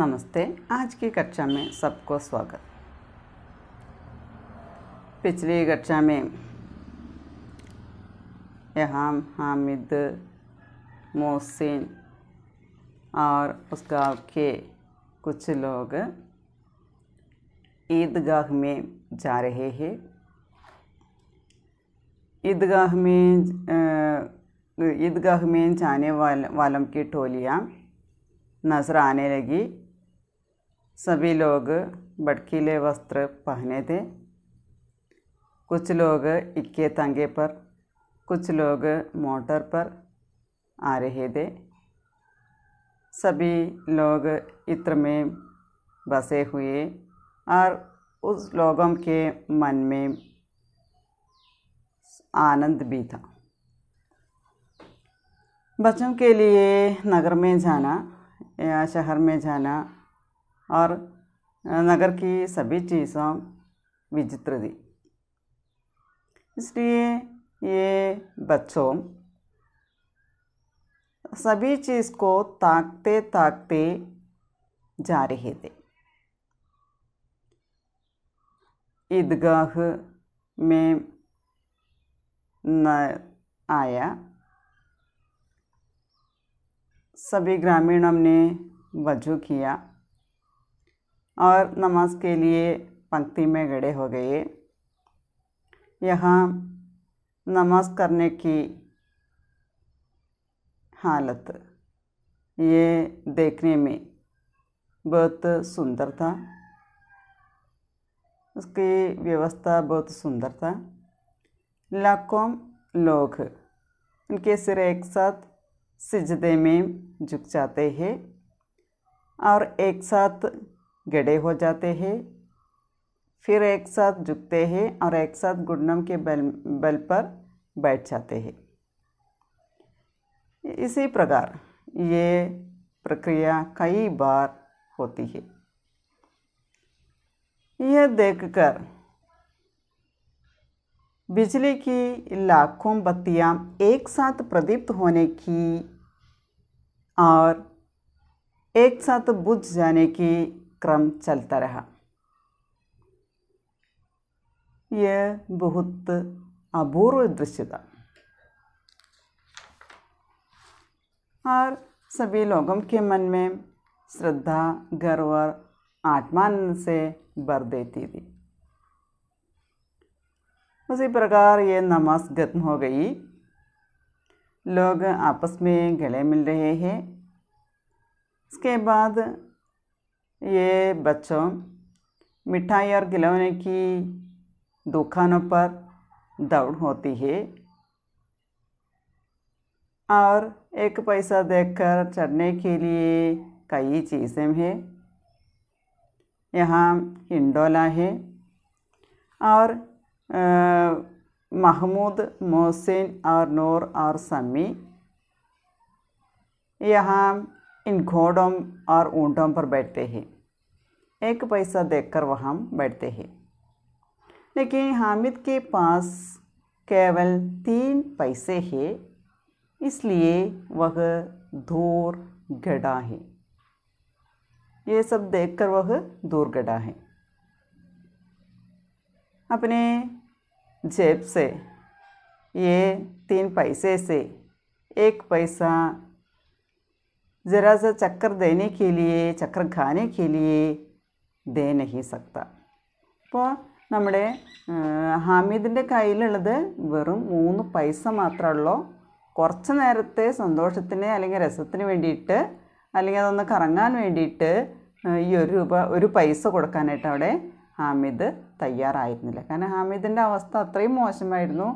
नमस्ते आज की कक्षा में सबको स्वागत पिछली कक्षा में यहाँ हामिद मोहसिन और उस गाँव के कुछ लोग ईदगाह में जा रहे हैं ईदगाह में ईदगाह में जाने वाल वालों की टोलियाँ नज़र आने लगी सभी लोग भड़कीले वस्त्र पहने थे कुछ लोग इक्के तंगे पर कुछ लोग मोटर पर आ रहे थे सभी लोग इत्र में बसे हुए और उस लोगों के मन में आनंद भी था बच्चों के लिए नगर में जाना या शहर में जाना और नगर की सभी चीज़ों विचित्र थी इसलिए ये बच्चों सभी चीज़ को ताकते ताकते जा रहे थे ईदगाह में न आया सभी ग्रामीणों ने वजू किया और नमाज के लिए पंक्ति में गड़े हो गए यहाँ नमाज करने की हालत ये देखने में बहुत सुंदर था उसकी व्यवस्था बहुत सुंदर था लाखों लोग उनके सिर एक साथ सिजदे में झुक जाते हैं और एक साथ गड़े हो जाते हैं फिर एक साथ झुकते हैं और एक साथ गुडनम के बल बल पर बैठ जाते हैं इसी प्रकार ये प्रक्रिया कई बार होती है यह देखकर बिजली की लाखों बत्तियां एक साथ प्रदीप्त होने की और एक साथ बुझ जाने की क्रम चलता रहा यह बहुत अपूर्व दृश्य था और सभी लोगों के मन में श्रद्धा गर्व और आत्मानंद से भर देती थी उसी प्रकार ये नमाज खत्म हो गई लोग आपस में गले मिल रहे हैं इसके बाद ये बच्चों मिठाई और खिलौने की दुकानों पर दौड़ होती है और एक पैसा देकर चढ़ने के लिए कई चीज़ें हैं यहाँ हिंडोला है और महमूद मोहसिन और नूर और समी यहाँ इन घोड़ों और ऊँटों पर बैठते हैं एक पैसा देकर वहाँ बैठते हैं लेकिन हामिद के पास केवल तीन पैसे हैं इसलिए वह दूर गड़ा है ये सब देखकर वह दूर गड़ा है अपने जेब से ये तीन पैसे से एक पैसा ज़रा सा चक्कर देने के लिए चक्कर खाने के लिए ദേ നഹി സക്ത അപ്പോൾ നമ്മുടെ ഹാമിദിൻ്റെ കയ്യിലുള്ളത് വെറും മൂന്ന് പൈസ മാത്രമുള്ളൂ കുറച്ച് നേരത്തെ സന്തോഷത്തിന് അല്ലെങ്കിൽ രസത്തിന് വേണ്ടിയിട്ട് അല്ലെങ്കിൽ അതൊന്ന് കറങ്ങാൻ വേണ്ടിയിട്ട് ഈ ഒരു രൂപ ഒരു പൈസ കൊടുക്കാനായിട്ട് അവിടെ ഹാമിദ് തയ്യാറായിരുന്നില്ല കാരണം ഹാമിദിൻ്റെ അവസ്ഥ അത്രയും മോശമായിരുന്നു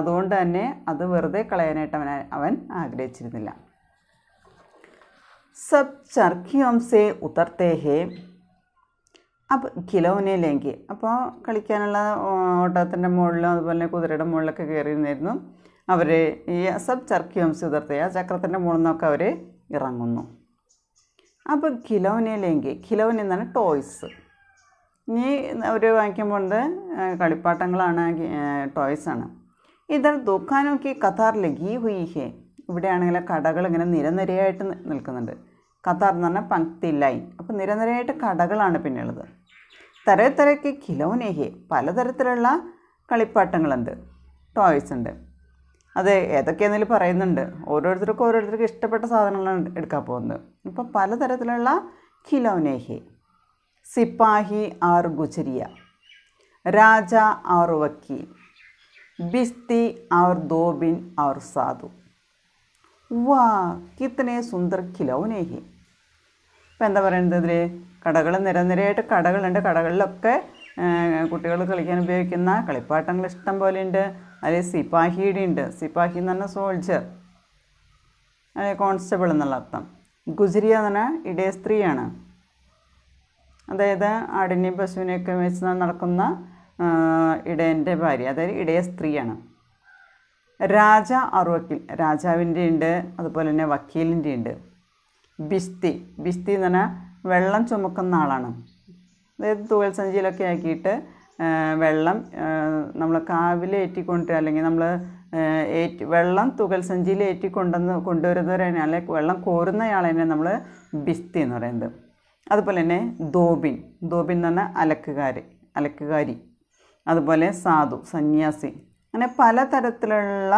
അതുകൊണ്ട് തന്നെ അത് വെറുതെ കളയാനായിട്ട് അവൻ അവൻ ആഗ്രഹിച്ചിരുന്നില്ല सब चर्खियों से उतरते हैं അപ്പോൾ ഖിലോനയിലേക്ക് അപ്പോൾ കളിക്കാനുള്ള ഓട്ടത്തിൻ്റെ മുകളിലും അതുപോലെ കുതിരയുടെ മുകളിലൊക്കെ കയറി നിന്നിരുന്നു അവർ ഈ സബ് ചർക്കിയോംസ് ഉതർത്തി ആ ചക്രത്തിൻ്റെ മുകളിൽ നിന്നൊക്കെ അവർ ഇറങ്ങുന്നു അപ്പോൾ ഖിലോനയിലേക്ക് ഖിലോൻ എന്നാണ് ടോയ്സ് ഇനി അവർ വാങ്ങിക്കുമ്പോൾ കളിപ്പാട്ടങ്ങളാണ് ടോയ്സാണ് ഇതർ ദുഃഖാനോക്കി ഖത്താറിലേക്ക് ഈ ഹുയി ഹേ ഇവിടെയാണെങ്കിൽ കടകൾ ഇങ്ങനെ നിരനിരയായിട്ട് നിൽക്കുന്നുണ്ട് ഖത്താർ എന്ന് പറഞ്ഞാൽ പങ്ക്തി ലൈൻ അപ്പോൾ നിരനിരയായിട്ട് കടകളാണ് പിന്നെയുള്ളത് തരേ തരയ്ക്ക് കിലോനേഹെ പലതരത്തിലുള്ള കളിപ്പാട്ടങ്ങളുണ്ട് ടോയ്സ് ഉണ്ട് അത് ഏതൊക്കെയാണെന്നതിൽ പറയുന്നുണ്ട് ഓരോരുത്തർക്കും ഓരോരുത്തർക്കും ഇഷ്ടപ്പെട്ട സാധനങ്ങളാണ് എടുക്കാൻ പോകുന്നത് ഇപ്പോൾ പലതരത്തിലുള്ള ഖിലോനേഹി സിപ്പാഹി ആർ ഗുജരിയ രാജ ആർ വക്കീൽ ബിസ്തി ആർ ദോബിൻ ആർ സാധു വാ കിത്തനെ സുന്ദർ ഖിലൗനേഹി ഇപ്പം എന്താ പറയുന്നത് ഇതിൽ കടകൾ നിരനിരയായിട്ട് കടകളുണ്ട് കടകളിലൊക്കെ കുട്ടികൾ കളിക്കാൻ ഉപയോഗിക്കുന്ന കളിപ്പാട്ടങ്ങൾ ഇഷ്ടം പോലെ ഉണ്ട് അതിൽ സിപ്പാഹിയുടെ ഉണ്ട് സിപ്പാഹി എന്ന് പറഞ്ഞാൽ സോൾജർ അതായത് കോൺസ്റ്റബിൾ എന്നുള്ള അർത്ഥം ഗുജരി എന്ന് പറഞ്ഞാൽ ഇടേ സ്ത്രീയാണ് അതായത് ആടിനെയും പശുവിനെയൊക്കെ വെച്ച് നടക്കുന്ന ഇടേൻ്റെ ഭാര്യ അതായത് ഇടയ സ്ത്രീയാണ് രാജ അറുവക്കിൽ രാജാവിൻ്റെ ഉണ്ട് അതുപോലെ തന്നെ വക്കീലിൻ്റെ ഉണ്ട് ബിസ്തി ബിസ്തി എന്ന് പറഞ്ഞാൽ വെള്ളം ചുമക്കുന്ന ആളാണ് അതായത് തൂവൽ സഞ്ചിയിലൊക്കെ ആക്കിയിട്ട് വെള്ളം നമ്മൾ കാവിൽ ഏറ്റിക്കൊണ്ടുവരിക അല്ലെങ്കിൽ നമ്മൾ ഏറ്റ് വെള്ളം തുകൽ സഞ്ചിയിൽ ഏറ്റിക്കൊണ്ടെന്ന് കൊണ്ടുവരുന്നവരെയാണ് അല്ലെങ്കിൽ വെള്ളം കോരുന്നയാളതിനെ നമ്മൾ ബിസ്തി എന്ന് പറയുന്നത് അതുപോലെ തന്നെ ദോബിൻ ദോബിൻ എന്ന് പറഞ്ഞാൽ അലക്കുകാർ അലക്കുകാരി അതുപോലെ സാധു സന്യാസി അങ്ങനെ പലതരത്തിലുള്ള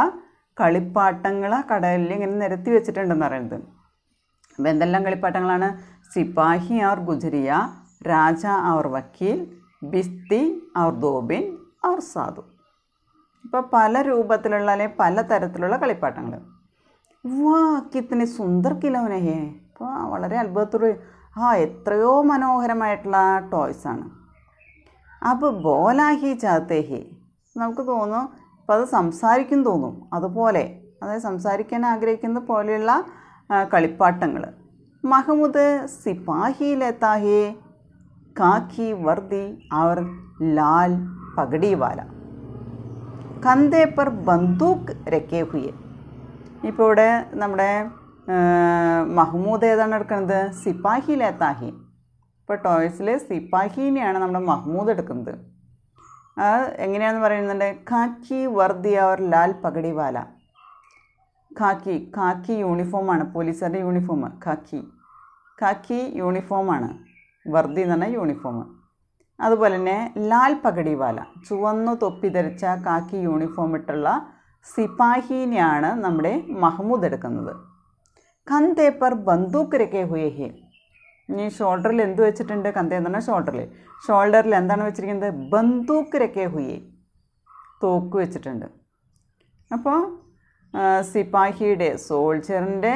കളിപ്പാട്ടങ്ങൾ കടലിൽ ഇങ്ങനെ നിരത്തി വെച്ചിട്ടുണ്ടെന്ന് പറയുന്നത് അപ്പോൾ എന്തെല്ലാം കളിപ്പാട്ടങ്ങളാണ് സിപ്പാഹി അവർ ഗുജരിയ രാജ അവർ വക്കീൽ ബിസ്തി അവർ ദോബിൻ അവർ സാധു ഇപ്പോൾ പല രൂപത്തിലുള്ള അല്ലെങ്കിൽ പല തരത്തിലുള്ള കളിപ്പാട്ടങ്ങൾ വാ കിത്തിന് സുന്ദർ കിലോനഹേ അപ്പോൾ വളരെ അത്ഭുതത്തോട് ആ എത്രയോ മനോഹരമായിട്ടുള്ള ടോയ്സാണ് അപ്പോൾ ബോലാഹി ചാത്തേഹി നമുക്ക് തോന്നുന്നു അപ്പോൾ അത് സംസാരിക്കും തോന്നും അതുപോലെ അതായത് സംസാരിക്കാൻ ആഗ്രഹിക്കുന്ന പോലെയുള്ള കളിപ്പാട്ടങ്ങൾ മഹമ്മൂദ് സിപാഹി ലതാഹി കാക്കി വർദി അവർ ലാൽ പകടിവാല കന്തേ പർ ബന്ദൂക്ക് രക്കേ ഹുയ ഇപ്പോൾ ഇവിടെ നമ്മുടെ മഹ്മൂദ് ഏതാണ് എടുക്കുന്നത് സിപാഹി ലേത്താഹി ഇപ്പോൾ ടോയ്സിൽ സിപ്പാഹിനെയാണ് നമ്മുടെ മഹ്മൂദ് എടുക്കുന്നത് എങ്ങനെയാണെന്ന് പറയുന്നുണ്ട് കാക്കി വർദ്ധി അവർ ലാൽ വാല കാക്കി കാക്കി യൂണിഫോമാണ് പോലീസുകാരുടെ യൂണിഫോം കാക്കി കാക്കി യൂണിഫോമാണ് വർദ്ധി എന്ന് പറഞ്ഞാൽ യൂണിഫോം അതുപോലെ തന്നെ ലാൽ വാല ചുവന്നു തൊപ്പി ധരിച്ച കാക്കി യൂണിഫോം ഇട്ടുള്ള സിപ്പാഹിനെയാണ് നമ്മുടെ മഹ്മൂദ് എടുക്കുന്നത് കന്തേപ്പർ ബന്ദൂക്കരക്കെ രക്കെ ഹുയഹേ ഇനി ഷോൾഡറിൽ എന്ത് വെച്ചിട്ടുണ്ട് കന്ത എന്ന് പറഞ്ഞാൽ ഷോൾഡറിൽ ഷോൾഡറിൽ എന്താണ് വെച്ചിരിക്കുന്നത് ബന്ദൂക്ക് രക്കേ ഹുയെ തോക്ക് വെച്ചിട്ടുണ്ട് അപ്പോൾ സിപാഹിയുടെ സോൾജറിൻ്റെ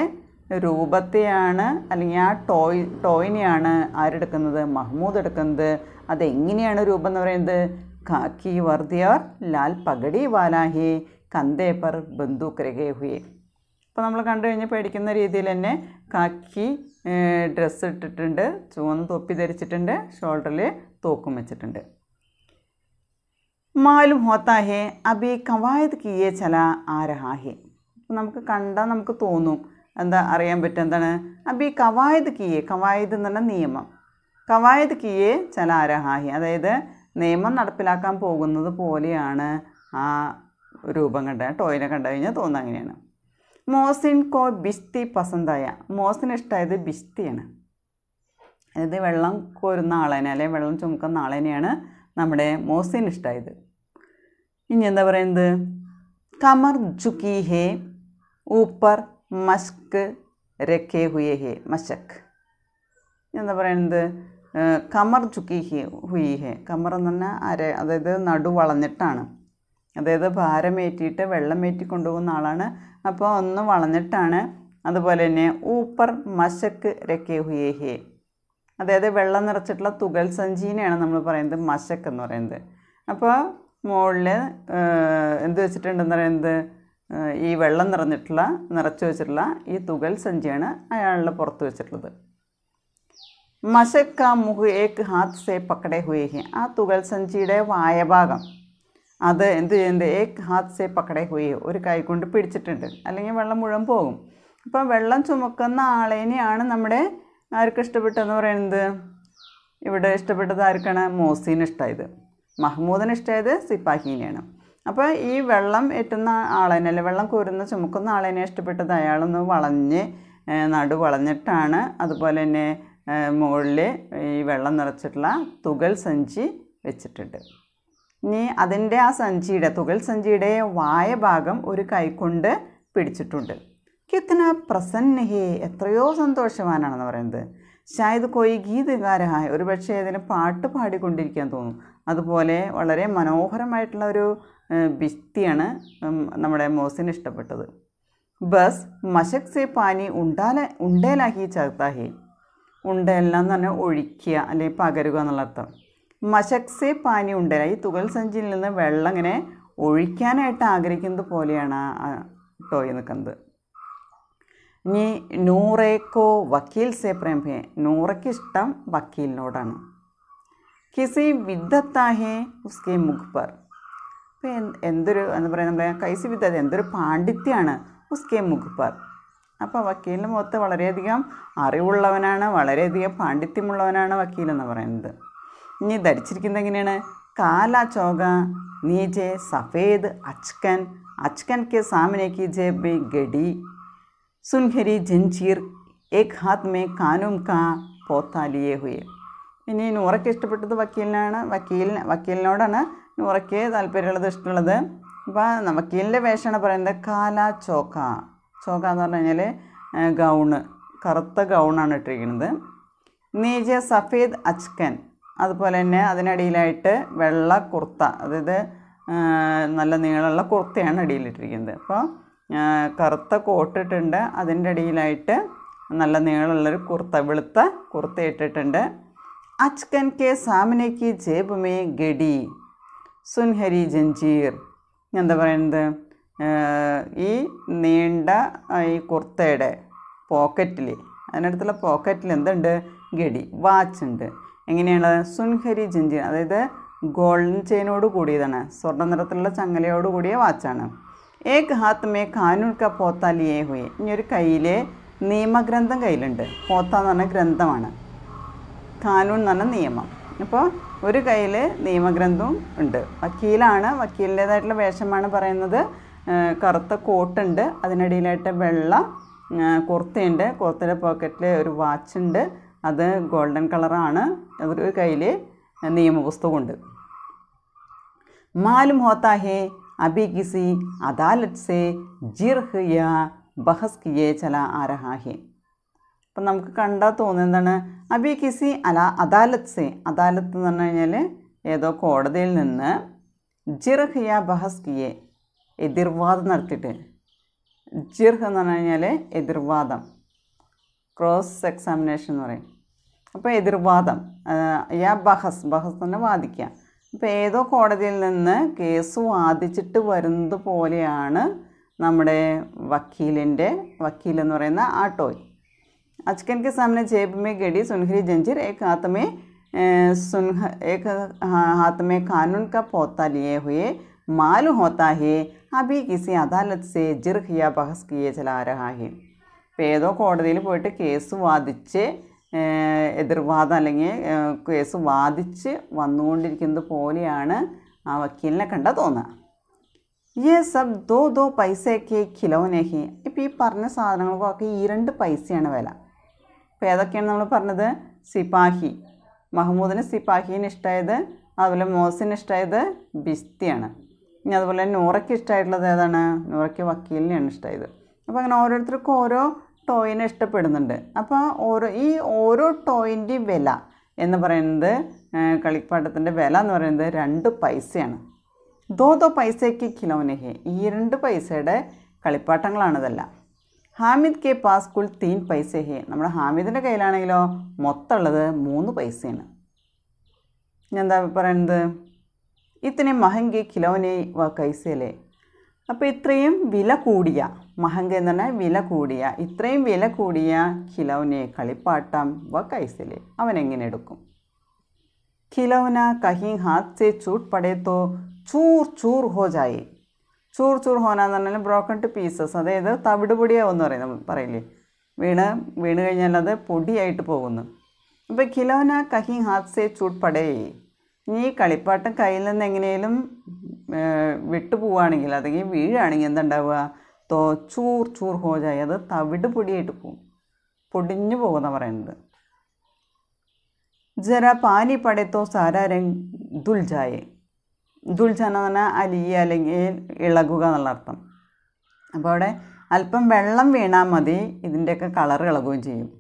രൂപത്തെയാണ് അല്ലെങ്കിൽ ആ ടോയ് ടോയിനെയാണ് ആരെടുക്കുന്നത് മഹ്മൂദ് എടുക്കുന്നത് അതെങ്ങനെയാണ് രൂപം എന്ന് പറയുന്നത് കാക്കി വർദിയർ ലാൽ പഗടി വാലാഹി കന്തേ പർ ബന്ദൂക്ക് രഹേ ഹുയെ അപ്പോൾ നമ്മൾ കണ്ടു കഴിഞ്ഞ് പേടിക്കുന്ന രീതിയിൽ തന്നെ കാക്കി ഡ്രസ്സ് ഇട്ടിട്ടുണ്ട് ചുവന്ന തൊപ്പി ധരിച്ചിട്ടുണ്ട് ഷോൾഡറിൽ തോക്കും വെച്ചിട്ടുണ്ട് മാലും ഹോത്താ ഹേ അബി കവായത് കിയെ ചല ആരഹാ ഹേ നമുക്ക് കണ്ടാൽ നമുക്ക് തോന്നും എന്താ അറിയാൻ പറ്റും എന്താണ് അബി കവായത് കിയെ കവായത് എന്ന് പറഞ്ഞാൽ നിയമം കവായത് കിയെ ചല ആരഹാ ഹേ അതായത് നിയമം നടപ്പിലാക്കാൻ പോകുന്നത് പോലെയാണ് ആ രൂപം കണ്ട ടോയിനെ കണ്ടു കഴിഞ്ഞാൽ തോന്നുന്നത് അങ്ങനെയാണ് മോസിൻ കോ ബിസ്തി പസന്തായ മോസിന് ഇഷ്ടമായത് ബിസ്തിയാണ് അതായത് വെള്ളം കോരുന്ന ആളേനെ അല്ലെങ്കിൽ വെള്ളം ചുമക്കുന്ന ആളേനെയാണ് നമ്മുടെ മോസിന് ഇഷ്ടമായത് ഇനി എന്താ പറയുന്നത് കമർ ജുക്കി ഹേ ഊപ്പർ മസ്ക് രക്കേ ഹുയെ ഹേ മശക് എന്താ പറയുന്നത് കമർ ചുക്കി ഹി ഹുയി ഹേ കമർ എന്ന് പറഞ്ഞാൽ അര അതായത് നടു വളഞ്ഞിട്ടാണ് അതായത് ഭാരമേറ്റിയിട്ട് വെള്ളം മേറ്റി കൊണ്ടുപോകുന്ന ആളാണ് അപ്പോൾ ഒന്ന് വളഞ്ഞിട്ടാണ് അതുപോലെ തന്നെ ഊപ്പർ മശക്ക് രക്കേ ഹുയേഹേ അതായത് വെള്ളം നിറച്ചിട്ടുള്ള തുകൽ സഞ്ചീനെയാണ് നമ്മൾ പറയുന്നത് മശക്ക് എന്ന് പറയുന്നത് അപ്പോൾ മുകളിൽ എന്ത് വെച്ചിട്ടുണ്ടെന്ന് പറയുന്നത് ഈ വെള്ളം നിറഞ്ഞിട്ടുള്ള നിറച്ചു വെച്ചിട്ടുള്ള ഈ തുകൽ സഞ്ചിയാണ് അയാളുടെ പുറത്ത് വെച്ചിട്ടുള്ളത് മശക്ക മുഹു ഏക്ക് ഹാത്ത് സേ പക്കടെ ഹുയേഹി ആ തുകൽ സഞ്ചിയുടെ വായഭാഗം അത് എന്ത് ചെയ്യുന്നത് ഏക് ഹാത്ത് സേ പക്കടേ ഹുയെ ഒരു കൈ കൊണ്ട് പിടിച്ചിട്ടുണ്ട് അല്ലെങ്കിൽ വെള്ളം മുഴുവൻ പോകും അപ്പം വെള്ളം ചുമക്കുന്ന ആളേനെയാണ് നമ്മുടെ ആർക്ക് ഇഷ്ടപ്പെട്ടതെന്ന് പറയുന്നത് ഇവിടെ ഇഷ്ടപ്പെട്ടത് ആർക്കാണ് മോസിന് ഇഷ്ടമായത് മഹ്മൂദിന് ഇഷ്ടമായത് സിപ്പാഹീനെയാണ് അപ്പോൾ ഈ വെള്ളം എറ്റുന്ന ആളേനെ അല്ലെ വെള്ളം കോരുന്ന ചുമക്കുന്ന ആളേനെ ഇഷ്ടപ്പെട്ടത് അയാളൊന്ന് വളഞ്ഞ് നടു വളഞ്ഞിട്ടാണ് അതുപോലെ തന്നെ മുകളിൽ ഈ വെള്ളം നിറച്ചിട്ടുള്ള തുകൽ സഞ്ചി വെച്ചിട്ടുണ്ട് ഇനി അതിൻ്റെ ആ സഞ്ചിയുടെ തുകൽ സഞ്ചിയുടെ വായ ഭാഗം ഒരു കൈകൊണ്ട് പിടിച്ചിട്ടുണ്ട് കിത്തന പ്രസന്നഹേ എത്രയോ സന്തോഷവാനാണെന്ന് പറയുന്നത് ശായത് കൊയ് ഗീതകാരഹായ ഒരു പക്ഷേ അതിന് പാട്ട് പാടിക്കൊണ്ടിരിക്കാൻ തോന്നും അതുപോലെ വളരെ മനോഹരമായിട്ടുള്ള ഒരു ഭിത്തിയാണ് നമ്മുടെ മോസിന് ഇഷ്ടപ്പെട്ടത് ബസ് മശക് സെ പാനി ഉണ്ടാല ഉണ്ടേലാക്കി ചർത്താഹി ഉണ്ടെല്ലാം തന്നെ ഒഴിക്കുക അല്ലെങ്കിൽ പകരുക എന്നുള്ള അർത്ഥം മശക്സെ പാനി ഉണ്ടല്ല ഈ തുകൽ സഞ്ചിയിൽ നിന്ന് വെള്ളം ഇങ്ങനെ ഒഴിക്കാനായിട്ട് ആഗ്രഹിക്കുന്നത് പോലെയാണ് ആ ടോയ് നിൽക്കുന്നത് ഇനി നൂറേക്കോ വക്കീൽ സെ പ്രേംഭേ നൂറയ്ക്ക് ഇഷ്ടം വക്കീലിനോടാണ് കിസി വിദ്വത്താഹേ ഉസ്കെ മുഖ്ബർ ഇപ്പം എന്തൊരു എന്താ പറയുക നമ്മുടെ കൈസി വിദ്വത്ത് എന്തൊരു പാണ്ഡിത്യമാണ് ഉസ്കെ മുഖ്ബർ അപ്പോൾ വക്കീലിൻ്റെ മുഖത്ത് വളരെയധികം അറിവുള്ളവനാണ് വളരെയധികം പാണ്ഡിത്യമുള്ളവനാണ് വക്കീലെന്ന് പറയുന്നത് നീ ധരിച്ചിരിക്കുന്നത് എങ്ങനെയാണ് കാല ചോക നീജെ സഫേദ് അച്കൻ അച്കൻ കെ ജെ ജേബ് ഗഡി സുൻഹരി ജഞ്ചീർ ഏക് ഹാത്ത് മേ കാനും കാ പോത്താലിയേ ഹുയെ ഇനി നൂറയ്ക്ക് ഇഷ്ടപ്പെട്ടത് വക്കീലിനാണ് വക്കീലിന് വക്കീലിനോടാണ് നൂറയ്ക്ക് താല്പര്യമുള്ളത് ഇഷ്ടമുള്ളത് അപ്പം വക്കീലിൻ്റെ വേഷമാണ് പറയുന്നത് കാല ചോക്ക ചോക്ക എന്ന് പറഞ്ഞു കഴിഞ്ഞാൽ ഗൗണ് കറുത്ത ഗൗണാണ് ഇട്ടിരിക്കുന്നത് നീജ സഫേദ് അച്കൻ അതുപോലെ തന്നെ അതിനടിയിലായിട്ട് വെള്ള കുർത്ത അതായത് നല്ല നീളമുള്ള കുർത്തയാണ് അടിയിലിട്ടിരിക്കുന്നത് അപ്പോൾ കറുത്ത കോട്ടിട്ടുണ്ട് അതിൻ്റെ അടിയിലായിട്ട് നല്ല നീളമുള്ളൊരു കുർത്ത വെളുത്ത കുർത്ത ഇട്ടിട്ടുണ്ട് അച്കൻ കെ സാമനയ്ക്ക് ജേബുമേ ഗഡി സുൻഹരി ജഞ്ചീർ എന്താ പറയുന്നത് ഈ നീണ്ട ഈ കുർത്തയുടെ പോക്കറ്റിൽ അതിനടുത്തുള്ള പോക്കറ്റിൽ എന്തുണ്ട് ഗഡി വാച്ച് ഉണ്ട് എങ്ങനെയാണ് സുൻഹരി ജിഞ്ചിൻ അതായത് ഗോൾഡൻ ചെയിനോട് കൂടിയതാണ് സ്വർണ്ണ നിറത്തിലുള്ള ചങ്ങലയോട് കൂടിയ വാച്ചാണ് ഏക് ഹാത്ത് മേ ഖാനുൽ ക പോത്ത ലിയേ ഹുയെ ഇനി ഒരു കയ്യിലെ നിയമഗ്രന്ഥം കയ്യിലുണ്ട് പോത്ത എന്ന് പറഞ്ഞ ഗ്രന്ഥമാണ് ഖാനൂൺ എന്ന് പറഞ്ഞ നിയമം അപ്പോൾ ഒരു കയ്യിൽ നിയമഗ്രന്ഥവും ഉണ്ട് വക്കീലാണ് വക്കീലിൻ്റേതായിട്ടുള്ള വേഷമാണ് പറയുന്നത് കറുത്ത കോട്ടുണ്ട് അതിനിടയിലായിട്ട് വെള്ള കുർത്തയുണ്ട് കുർത്തയുടെ പോക്കറ്റിൽ ഒരു വാച്ചുണ്ട് അത് ഗോൾഡൻ കളറാണ് ഒരു കയ്യിൽ നിയമപുസ്തകമുണ്ട് മാലും ഹോത്താഹേ അബി കിസി അദാലത്ത് ജിർഹിയ ജിർഹ് ബഹസ് കിയെ ചല ആരഹാ അപ്പം നമുക്ക് കണ്ടാൽ തോന്നുന്നത് എന്താണ് അബി കിസി അല അദാലത്ത് അദാലത്ത് എന്ന് പറഞ്ഞു കഴിഞ്ഞാൽ ഏതോ കോടതിയിൽ നിന്ന് ജിർഹിയ യാ ബഹസ് കിയെ എതിർവാദം നടത്തിയിട്ട് ജിർഹ് എന്ന് പറഞ്ഞു കഴിഞ്ഞാൽ എതിർവാദം ക്രോസ് എക്സാമിനേഷൻ എന്ന് പറയും അപ്പോൾ എതിർവാദം യാ ബഹസ് ബഹസ് തന്നെ വാദിക്കുക ഇപ്പോൾ ഏതോ കോടതിയിൽ നിന്ന് കേസ് വാദിച്ചിട്ട് വരുന്നത് പോലെയാണ് നമ്മുടെ വക്കീലിൻ്റെ വക്കീലെന്ന് പറയുന്ന ആ ടോയ് അച്ഛൻ കെ സാമനെ ചേപ്മേ ഗഡി സുൻഹരി ജഞ്ചിർ ഏക് ഹാത്തമേ സുൻഹ ഏക് ഹാത്തമേ കാനൂൻ ക പോത്താലിയേ ഹുയേ മാലു ഹോത്താഹേ അബി കിസി അദാലത്ത് സേ ജിർഹിയ ബഹസ് കിയെ ചലാരഹാഹി ഇപ്പോൾ ഏതോ കോടതിയിൽ പോയിട്ട് കേസ് വാദിച്ച് എതിർവാദം അല്ലെങ്കിൽ കേസ് വാദിച്ച് വന്നുകൊണ്ടിരിക്കുന്നത് പോലെയാണ് ആ വക്കീലിനെ കണ്ട തോന്നുക യേ സബ് ദോ ദോ പൈസയൊക്കെ കിലോനേഹി ഇപ്പം ഈ പറഞ്ഞ സാധനങ്ങൾക്കൊക്കെ ഈ രണ്ട് പൈസയാണ് വില അപ്പോൾ ഏതൊക്കെയാണ് നമ്മൾ പറഞ്ഞത് സിപാഹി മഹമ്മൂദിന് സിപാഹീന് ഇഷ്ടമായത് അതുപോലെ മോസിന് ഇഷ്ടമായത് ബിസ്തിയാണ് ഇനി അതുപോലെ നൂറയ്ക്ക് ഇഷ്ടമായിട്ടുള്ളത് ഏതാണ് നൂറയ്ക്ക് വക്കീലിനെയാണ് ഇഷ്ടമായത് അപ്പോൾ അങ്ങനെ ഓരോരുത്തർക്കും ഓരോ ടോയിനെ ഇഷ്ടപ്പെടുന്നുണ്ട് അപ്പോൾ ഓരോ ഈ ഓരോ ടോയിൻ്റെയും വില എന്ന് പറയുന്നത് കളിപ്പാട്ടത്തിൻ്റെ വില എന്ന് പറയുന്നത് രണ്ട് പൈസയാണ് ദോ ദോ പൈസയ്ക്ക് കിലോനഹി ഈ രണ്ട് പൈസയുടെ കളിപ്പാട്ടങ്ങളാണിതെല്ലാം ഹാമിദ് കെ പാസ് കുൽ തീൻ പൈസ ഹേ നമ്മുടെ ഹാമിദിൻ്റെ കയ്യിലാണെങ്കിലോ മൊത്തമുള്ളത് മൂന്ന് പൈസയാണ് ഞാൻ എന്താ പറയുന്നത് ഇത്രയും മഹങ്കി കിലോനെ വ കൈസയിലെ അപ്പോൾ ഇത്രയും വില കൂടിയ മഹങ്കെന്ന് പറഞ്ഞാൽ വില കൂടിയ ഇത്രയും വില കൂടിയ ഖിലൗനെ കളിപ്പാട്ടം വ കൈസിലെ അവൻ എങ്ങനെ എടുക്കും ഖിലൗന കഹി ഹാത്തെ സെ ചൂട്ട് പടേ തോ ചൂർ ചൂർ ഹോ ജായി ചൂർ ചൂർ ഹോനാന്ന് പറഞ്ഞാൽ ബ്രോക്കൺ ടു പീസസ് അതായത് തവിടുപൊടിയാവെന്ന് പറയുന്നത് പറയില്ലേ വീണ് വീണ് കഴിഞ്ഞാൽ അത് പൊടിയായിട്ട് പോകുന്നു അപ്പോൾ ഖിലോന കഹി ഹാത്ത് ചൂട് പടയേ പടേ ഈ കളിപ്പാട്ടം കയ്യിൽ നിന്ന് എങ്ങനെയും വിട്ടുപോവുകയാണെങ്കിൽ അല്ലെങ്കിൽ വീഴുകയാണെങ്കിൽ എന്താണ്ടാവുക തോ ചൂർ ചൂർ ഹോജായി അത് തവിട് പൊടിയായിട്ട് പോകും പൊടിഞ്ഞു പോകുന്ന പറയുന്നത് ജറ പാനി പടത്തോ സാര രംഗ് ദുൽജായെ ദുൽജാന എന്ന് പറഞ്ഞാൽ അലിയ അല്ലെങ്കിൽ ഇളകുക എന്നുള്ള അർത്ഥം അപ്പോൾ അവിടെ അല്പം വെള്ളം വീണാൽ മതി ഇതിൻ്റെയൊക്കെ കളർ ഇളകുകയും ചെയ്യും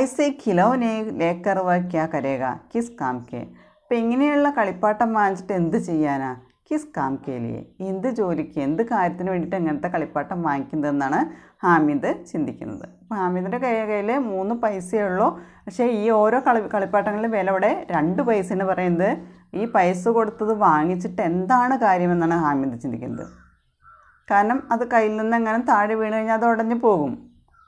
ഐസെ കിലോനെ ലേക്കർ വയ്ക്കുക കരയുക കിസ് കാം കെ അപ്പം ഇങ്ങനെയുള്ള കളിപ്പാട്ടം വാങ്ങിച്ചിട്ട് എന്ത് ചെയ്യാനാണ് കിസ് കാം കേലിയെ എന്ത് ജോലിക്ക് എന്ത് കാര്യത്തിന് വേണ്ടിയിട്ട് എങ്ങനത്തെ കളിപ്പാട്ടം വാങ്ങിക്കുന്നതെന്നാണ് ഹാമിദ് ചിന്തിക്കുന്നത് അപ്പോൾ ഹാമിദിൻ്റെ കൈ കയ്യിൽ മൂന്ന് പൈസയേ ഉള്ളൂ പക്ഷേ ഈ ഓരോ കളി കളിപ്പാട്ടങ്ങളിലും വില ഇവിടെ രണ്ട് പൈസ എന്ന് പറയുന്നത് ഈ പൈസ കൊടുത്തത് വാങ്ങിച്ചിട്ട് എന്താണ് കാര്യമെന്നാണ് ഹാമിദ് ചിന്തിക്കുന്നത് കാരണം അത് കയ്യിൽ നിന്ന് എങ്ങനെ താഴെ വീണ് കഴിഞ്ഞാൽ അത് ഉടഞ്ഞു പോകും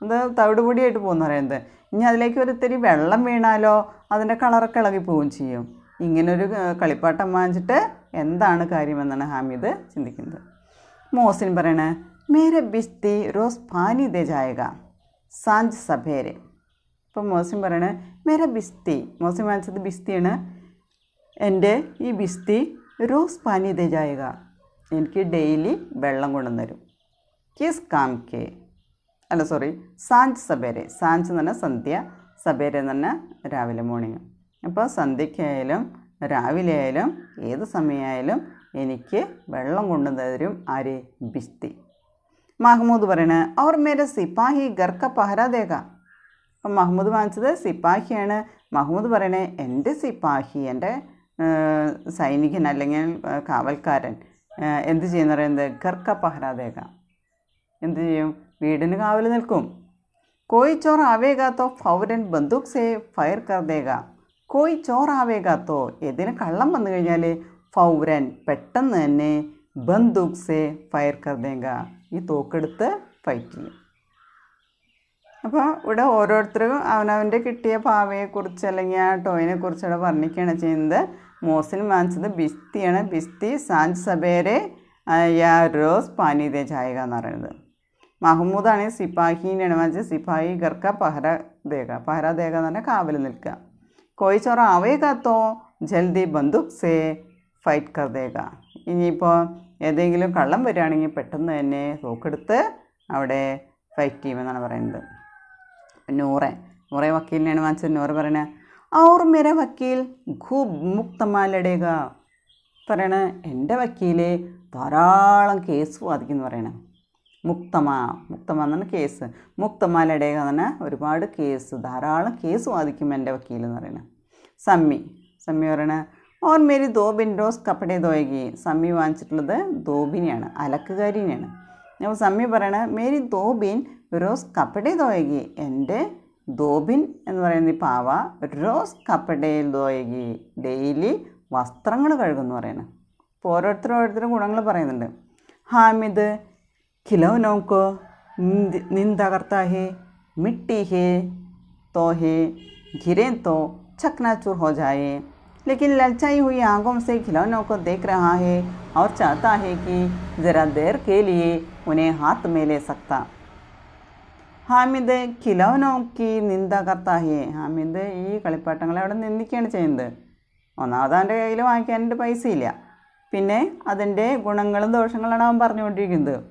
അത് തവിടുപൊടിയായിട്ട് പോകുന്ന പറയുന്നത് ഇനി അതിലേക്ക് ഒരു ഇത്തിരി വെള്ളം വീണാലോ അതിൻ്റെ കളറൊക്കെ ഇളകി പോവുകയും ചെയ്യും ഇങ്ങനൊരു കളിപ്പാട്ടം വാങ്ങിച്ചിട്ട് എന്താണ് കാര്യമെന്നാണ് ഹാമിദ് ചിന്തിക്കുന്നത് മോസിൻ പറയണേ മേരെ ബിസ്തി റോസ് പാനി ദേ ജായക സാഞ്ച് സഭേരെ ഇപ്പം മോസിൻ പറയണേ മേരെ ബിസ്തി മോസിൻ വാങ്ങിച്ചത് ബിസ്തിയാണ് എൻ്റെ ഈ ബിസ്തി റോസ് പാനി ദേ ജായക എനിക്ക് ഡെയിലി വെള്ളം കൊണ്ടുവന്നരും കിസ് കാം കെ അല്ല സോറി സാഞ്ച് സബേരെ സാഞ്ച് എന്ന് പറഞ്ഞാൽ സന്ധ്യ സബേരെ എന്ന് പറഞ്ഞാൽ രാവിലെ മോർണിംഗ് അപ്പോൾ സന്ധ്യയ്ക്കായാലും രാവിലെ ആയാലും ഏത് സമയമായാലും എനിക്ക് വെള്ളം കൊണ്ടു തരും ആര് ബിസ്തി മഹ്മൂദ് പറയണേ അവർ മേരെ സിപ്പാഹി ഗർക്ക പഹരാദേക അപ്പം മഹ്മൂദ് വാങ്ങിച്ചത് സിപ്പാഹിയാണ് മഹ്മൂദ് പറയണേ എൻ്റെ സിപ്പാഹി എൻ്റെ സൈനികൻ അല്ലെങ്കിൽ കാവൽക്കാരൻ എന്ത് ചെയ്യുന്ന പറയുന്നത് ഗർക്ക പഹരാദേക എന്ത് ചെയ്യും വീടിന് കാവൽ നിൽക്കും കോയിച്ചോർ ആവേഗ തോ ഫൗരൻ ബന്ദൂക് സേ ഫയർ കർദേക കോയ് ചോറാവേകാത്തോ ഏതിന് കള്ളം വന്നു കഴിഞ്ഞാൽ ഫൗരൻ പെട്ടെന്ന് തന്നെ ബന്ദൂക്സെ ഫയർ കർദേങ്ക ഈ തോക്കെടുത്ത് ഫൈറ്റ് ചെയ്യും അപ്പോൾ ഇവിടെ ഓരോരുത്തർക്കും അവനവൻ്റെ കിട്ടിയ പാവയെക്കുറിച്ച് അല്ലെങ്കിൽ ആ ടോയിനെക്കുറിച്ച് ഇവിടെ വർണ്ണിക്കുകയാണ് ചെയ്യുന്നത് മോസിന് വാങ്ങിച്ചത് ബിസ്തിയാണ് ബിസ്തി സാഞ്ച് സബേരെ യാ റോസ് പാനീതെ ചായക എന്ന് പറയുന്നത് മഹമ്മൂദാണ് സിപ്പാഹിനെയാണ് വാങ്ങിച്ചത് സിപ്പാഹി ഗർക്ക പഹര ദേഗ പഹര ദേഗ എന്ന് പറഞ്ഞാൽ കാവൽ നിൽക്കുക कोई चोरा आवेगा तो ജൽദി ബന്ദുക് സേ ഫൈറ്റ് കർദേക ഇനിയിപ്പോൾ ഏതെങ്കിലും കള്ളം വരികയാണെങ്കിൽ പെട്ടെന്ന് തന്നെ തോക്കെടുത്ത് അവിടെ ഫൈറ്റ് ചെയ്യുമെന്നാണ് പറയുന്നത് നൂറെ നൂറെ വക്കീലിനെയാണ് വാങ്ങിച്ചത് നൂറ് പറയണ ഔർ മേര വക്കീൽ ഖൂബ് മുക്തമാലടേക പറയണ എൻ്റെ വക്കീൽ ധാരാളം കേസ് വാദിക്കുന്നു പറയണം മുക്തമ മുക്തമ എന്നാണ് കേസ് മുക്തമ ലഡേക തന്നെ ഒരുപാട് കേസ് ധാരാളം കേസ് വാദിക്കും എൻ്റെ വക്കീൽ എന്ന് പറയുന്നത് സമ്മി സമ്മി പറയണേ ഓർ മേരി ദോബിൻ റോസ് കപ്പടെ ദോയകി സമ്മി വാങ്ങിച്ചിട്ടുള്ളത് ദോബിനെയാണ് അലക്കുകാരിനെയാണ് അപ്പോൾ സമ്മി പറയണ മേരി ദോബിൻ റോസ് കപ്പടെ ദോയകി എൻ്റെ ദോബിൻ എന്ന് പറയുന്ന ഈ പാവ റോസ് കപ്പടയിൽ ദോയകി ഡെയിലി വസ്ത്രങ്ങൾ കഴുകുന്നു പറയണേ അപ്പോൾ ഓരോരുത്തരും ഓരോരുത്തരും ഗുണങ്ങൾ പറയുന്നുണ്ട് ഹാമിദ് खिलौनों को निंदा करता है मिट्टी है तो है घिरे तो चकनाचूर हो जाए लेकिन ललचाई हुई आंखों से खिलौनों को देख रहा है और चाहता है कि ज़रा देर के लिए उन्हें हाथ में ले सकता हामिद खिलौनों की निंदा करता है हामिद ई कलपाट अवड़े निंदाद कई वाईक पैसे अ गुण दोष पर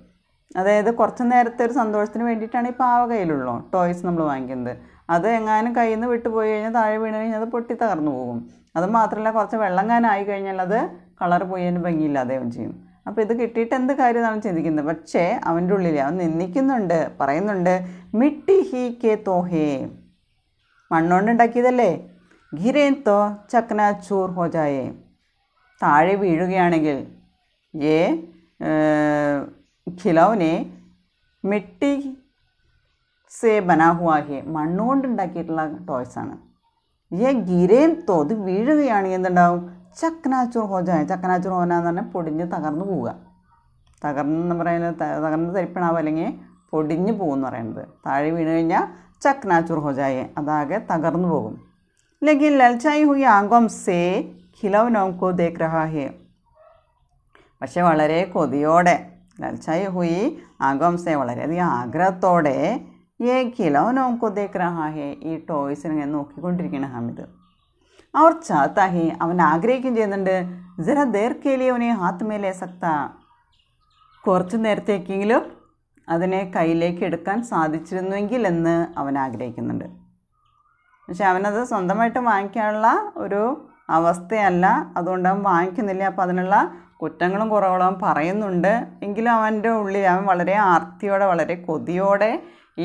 അതായത് കുറച്ച് നേരത്തെ ഒരു സന്തോഷത്തിന് വേണ്ടിയിട്ടാണ് ഈ പാവ കയ്യിലുള്ളൂ ടോയ്സ് നമ്മൾ വാങ്ങിക്കുന്നത് അത് എങ്ങാനും കയ്യിൽ നിന്ന് വിട്ടുപോയി കഴിഞ്ഞാൽ താഴെ വീണ് കഴിഞ്ഞാൽ അത് പൊട്ടി തകർന്നു പോകും അത് മാത്രമല്ല കുറച്ച് വെള്ളം കാനായി കഴിഞ്ഞാൽ അത് കളർ പോയി അതിന് ഭംഗിയില്ലാതെയും ചെയ്യും അപ്പോൾ ഇത് കിട്ടിയിട്ട് എന്ത് കാര്യമാണ് ചിന്തിക്കുന്നത് പക്ഷേ അവൻ്റെ ഉള്ളിൽ അവൻ നിന്ദിക്കുന്നുണ്ട് പറയുന്നുണ്ട് മിട്ടി ഹീ കെ തോഹേ മണ്ണുകൊണ്ട് ഉണ്ടാക്കിയതല്ലേ ഘിരേൻ തോ ചക്ന ചൂർ ഹോജായേ താഴെ വീഴുകയാണെങ്കിൽ ഏ खिलौने मिट्टी से बना हुआ है മണ്ണുകൊണ്ടുണ്ടാക്കിയിട്ടുള്ള ടോയ്സാണ് ഈ ഗിരയിൽ തോത് വീഴുകയാണെങ്കിൽ എന്തുണ്ടാവും ചക്കനാച്ചൂർ ഹോജായ ചക്കനാച്ചൂർ ഹോന എന്ന് പറഞ്ഞാൽ പൊടിഞ്ഞ് തകർന്നു പോവുക തകർന്നെന്ന് പറയുന്നത് തകർന്ന് തരിപ്പണാവുക അല്ലെങ്കിൽ പൊടിഞ്ഞു പോകുമെന്ന് പറയുന്നത് താഴെ വീണ് കഴിഞ്ഞാൽ ചക്കനാച്ചൂർ ഹോജായെ അതാകെ തകർന്നു പോകും അല്ലെങ്കിൽ ലൽച്ചായി ഹുയി ആങ്കോം സേ ഖിലൗ നോം കോ ദേക് രഹാ ഹേ പക്ഷെ വളരെ കൊതിയോടെ ललचाई ഹുയി आगम से വളരെയധികം ആഗ്രഹത്തോടെ ഏ കിലോ നോക്കു ദേഖ് രഹാ ഹേ ഈ ടോയ്സിനെ നോക്കിക്കൊണ്ടിരിക്കുകയാണ് ഹമിദ് അവർ ചാത്താഹി അവൻ ആഗ്രഹിക്കുകയും ചെയ്യുന്നുണ്ട് ജര ദേർ കേലി അവനെ ഹാത്ത് സക്ത കുറച്ച് നേരത്തേക്കെങ്കിലും അതിനെ കയ്യിലേക്ക് എടുക്കാൻ സാധിച്ചിരുന്നുവെങ്കിൽ എന്ന് അവൻ ആഗ്രഹിക്കുന്നുണ്ട് പക്ഷെ അവനത് സ്വന്തമായിട്ട് വാങ്ങിക്കാനുള്ള ഒരു അവസ്ഥയല്ല അതുകൊണ്ട് അവൻ വാങ്ങിക്കുന്നില്ല അപ്പോൾ അതിനുള്ള കുറ്റങ്ങളും കുറവുകളും പറയുന്നുണ്ട് എങ്കിലും അവൻ്റെ ഉള്ളിൽ അവൻ വളരെ ആർത്തിയോടെ വളരെ കൊതിയോടെ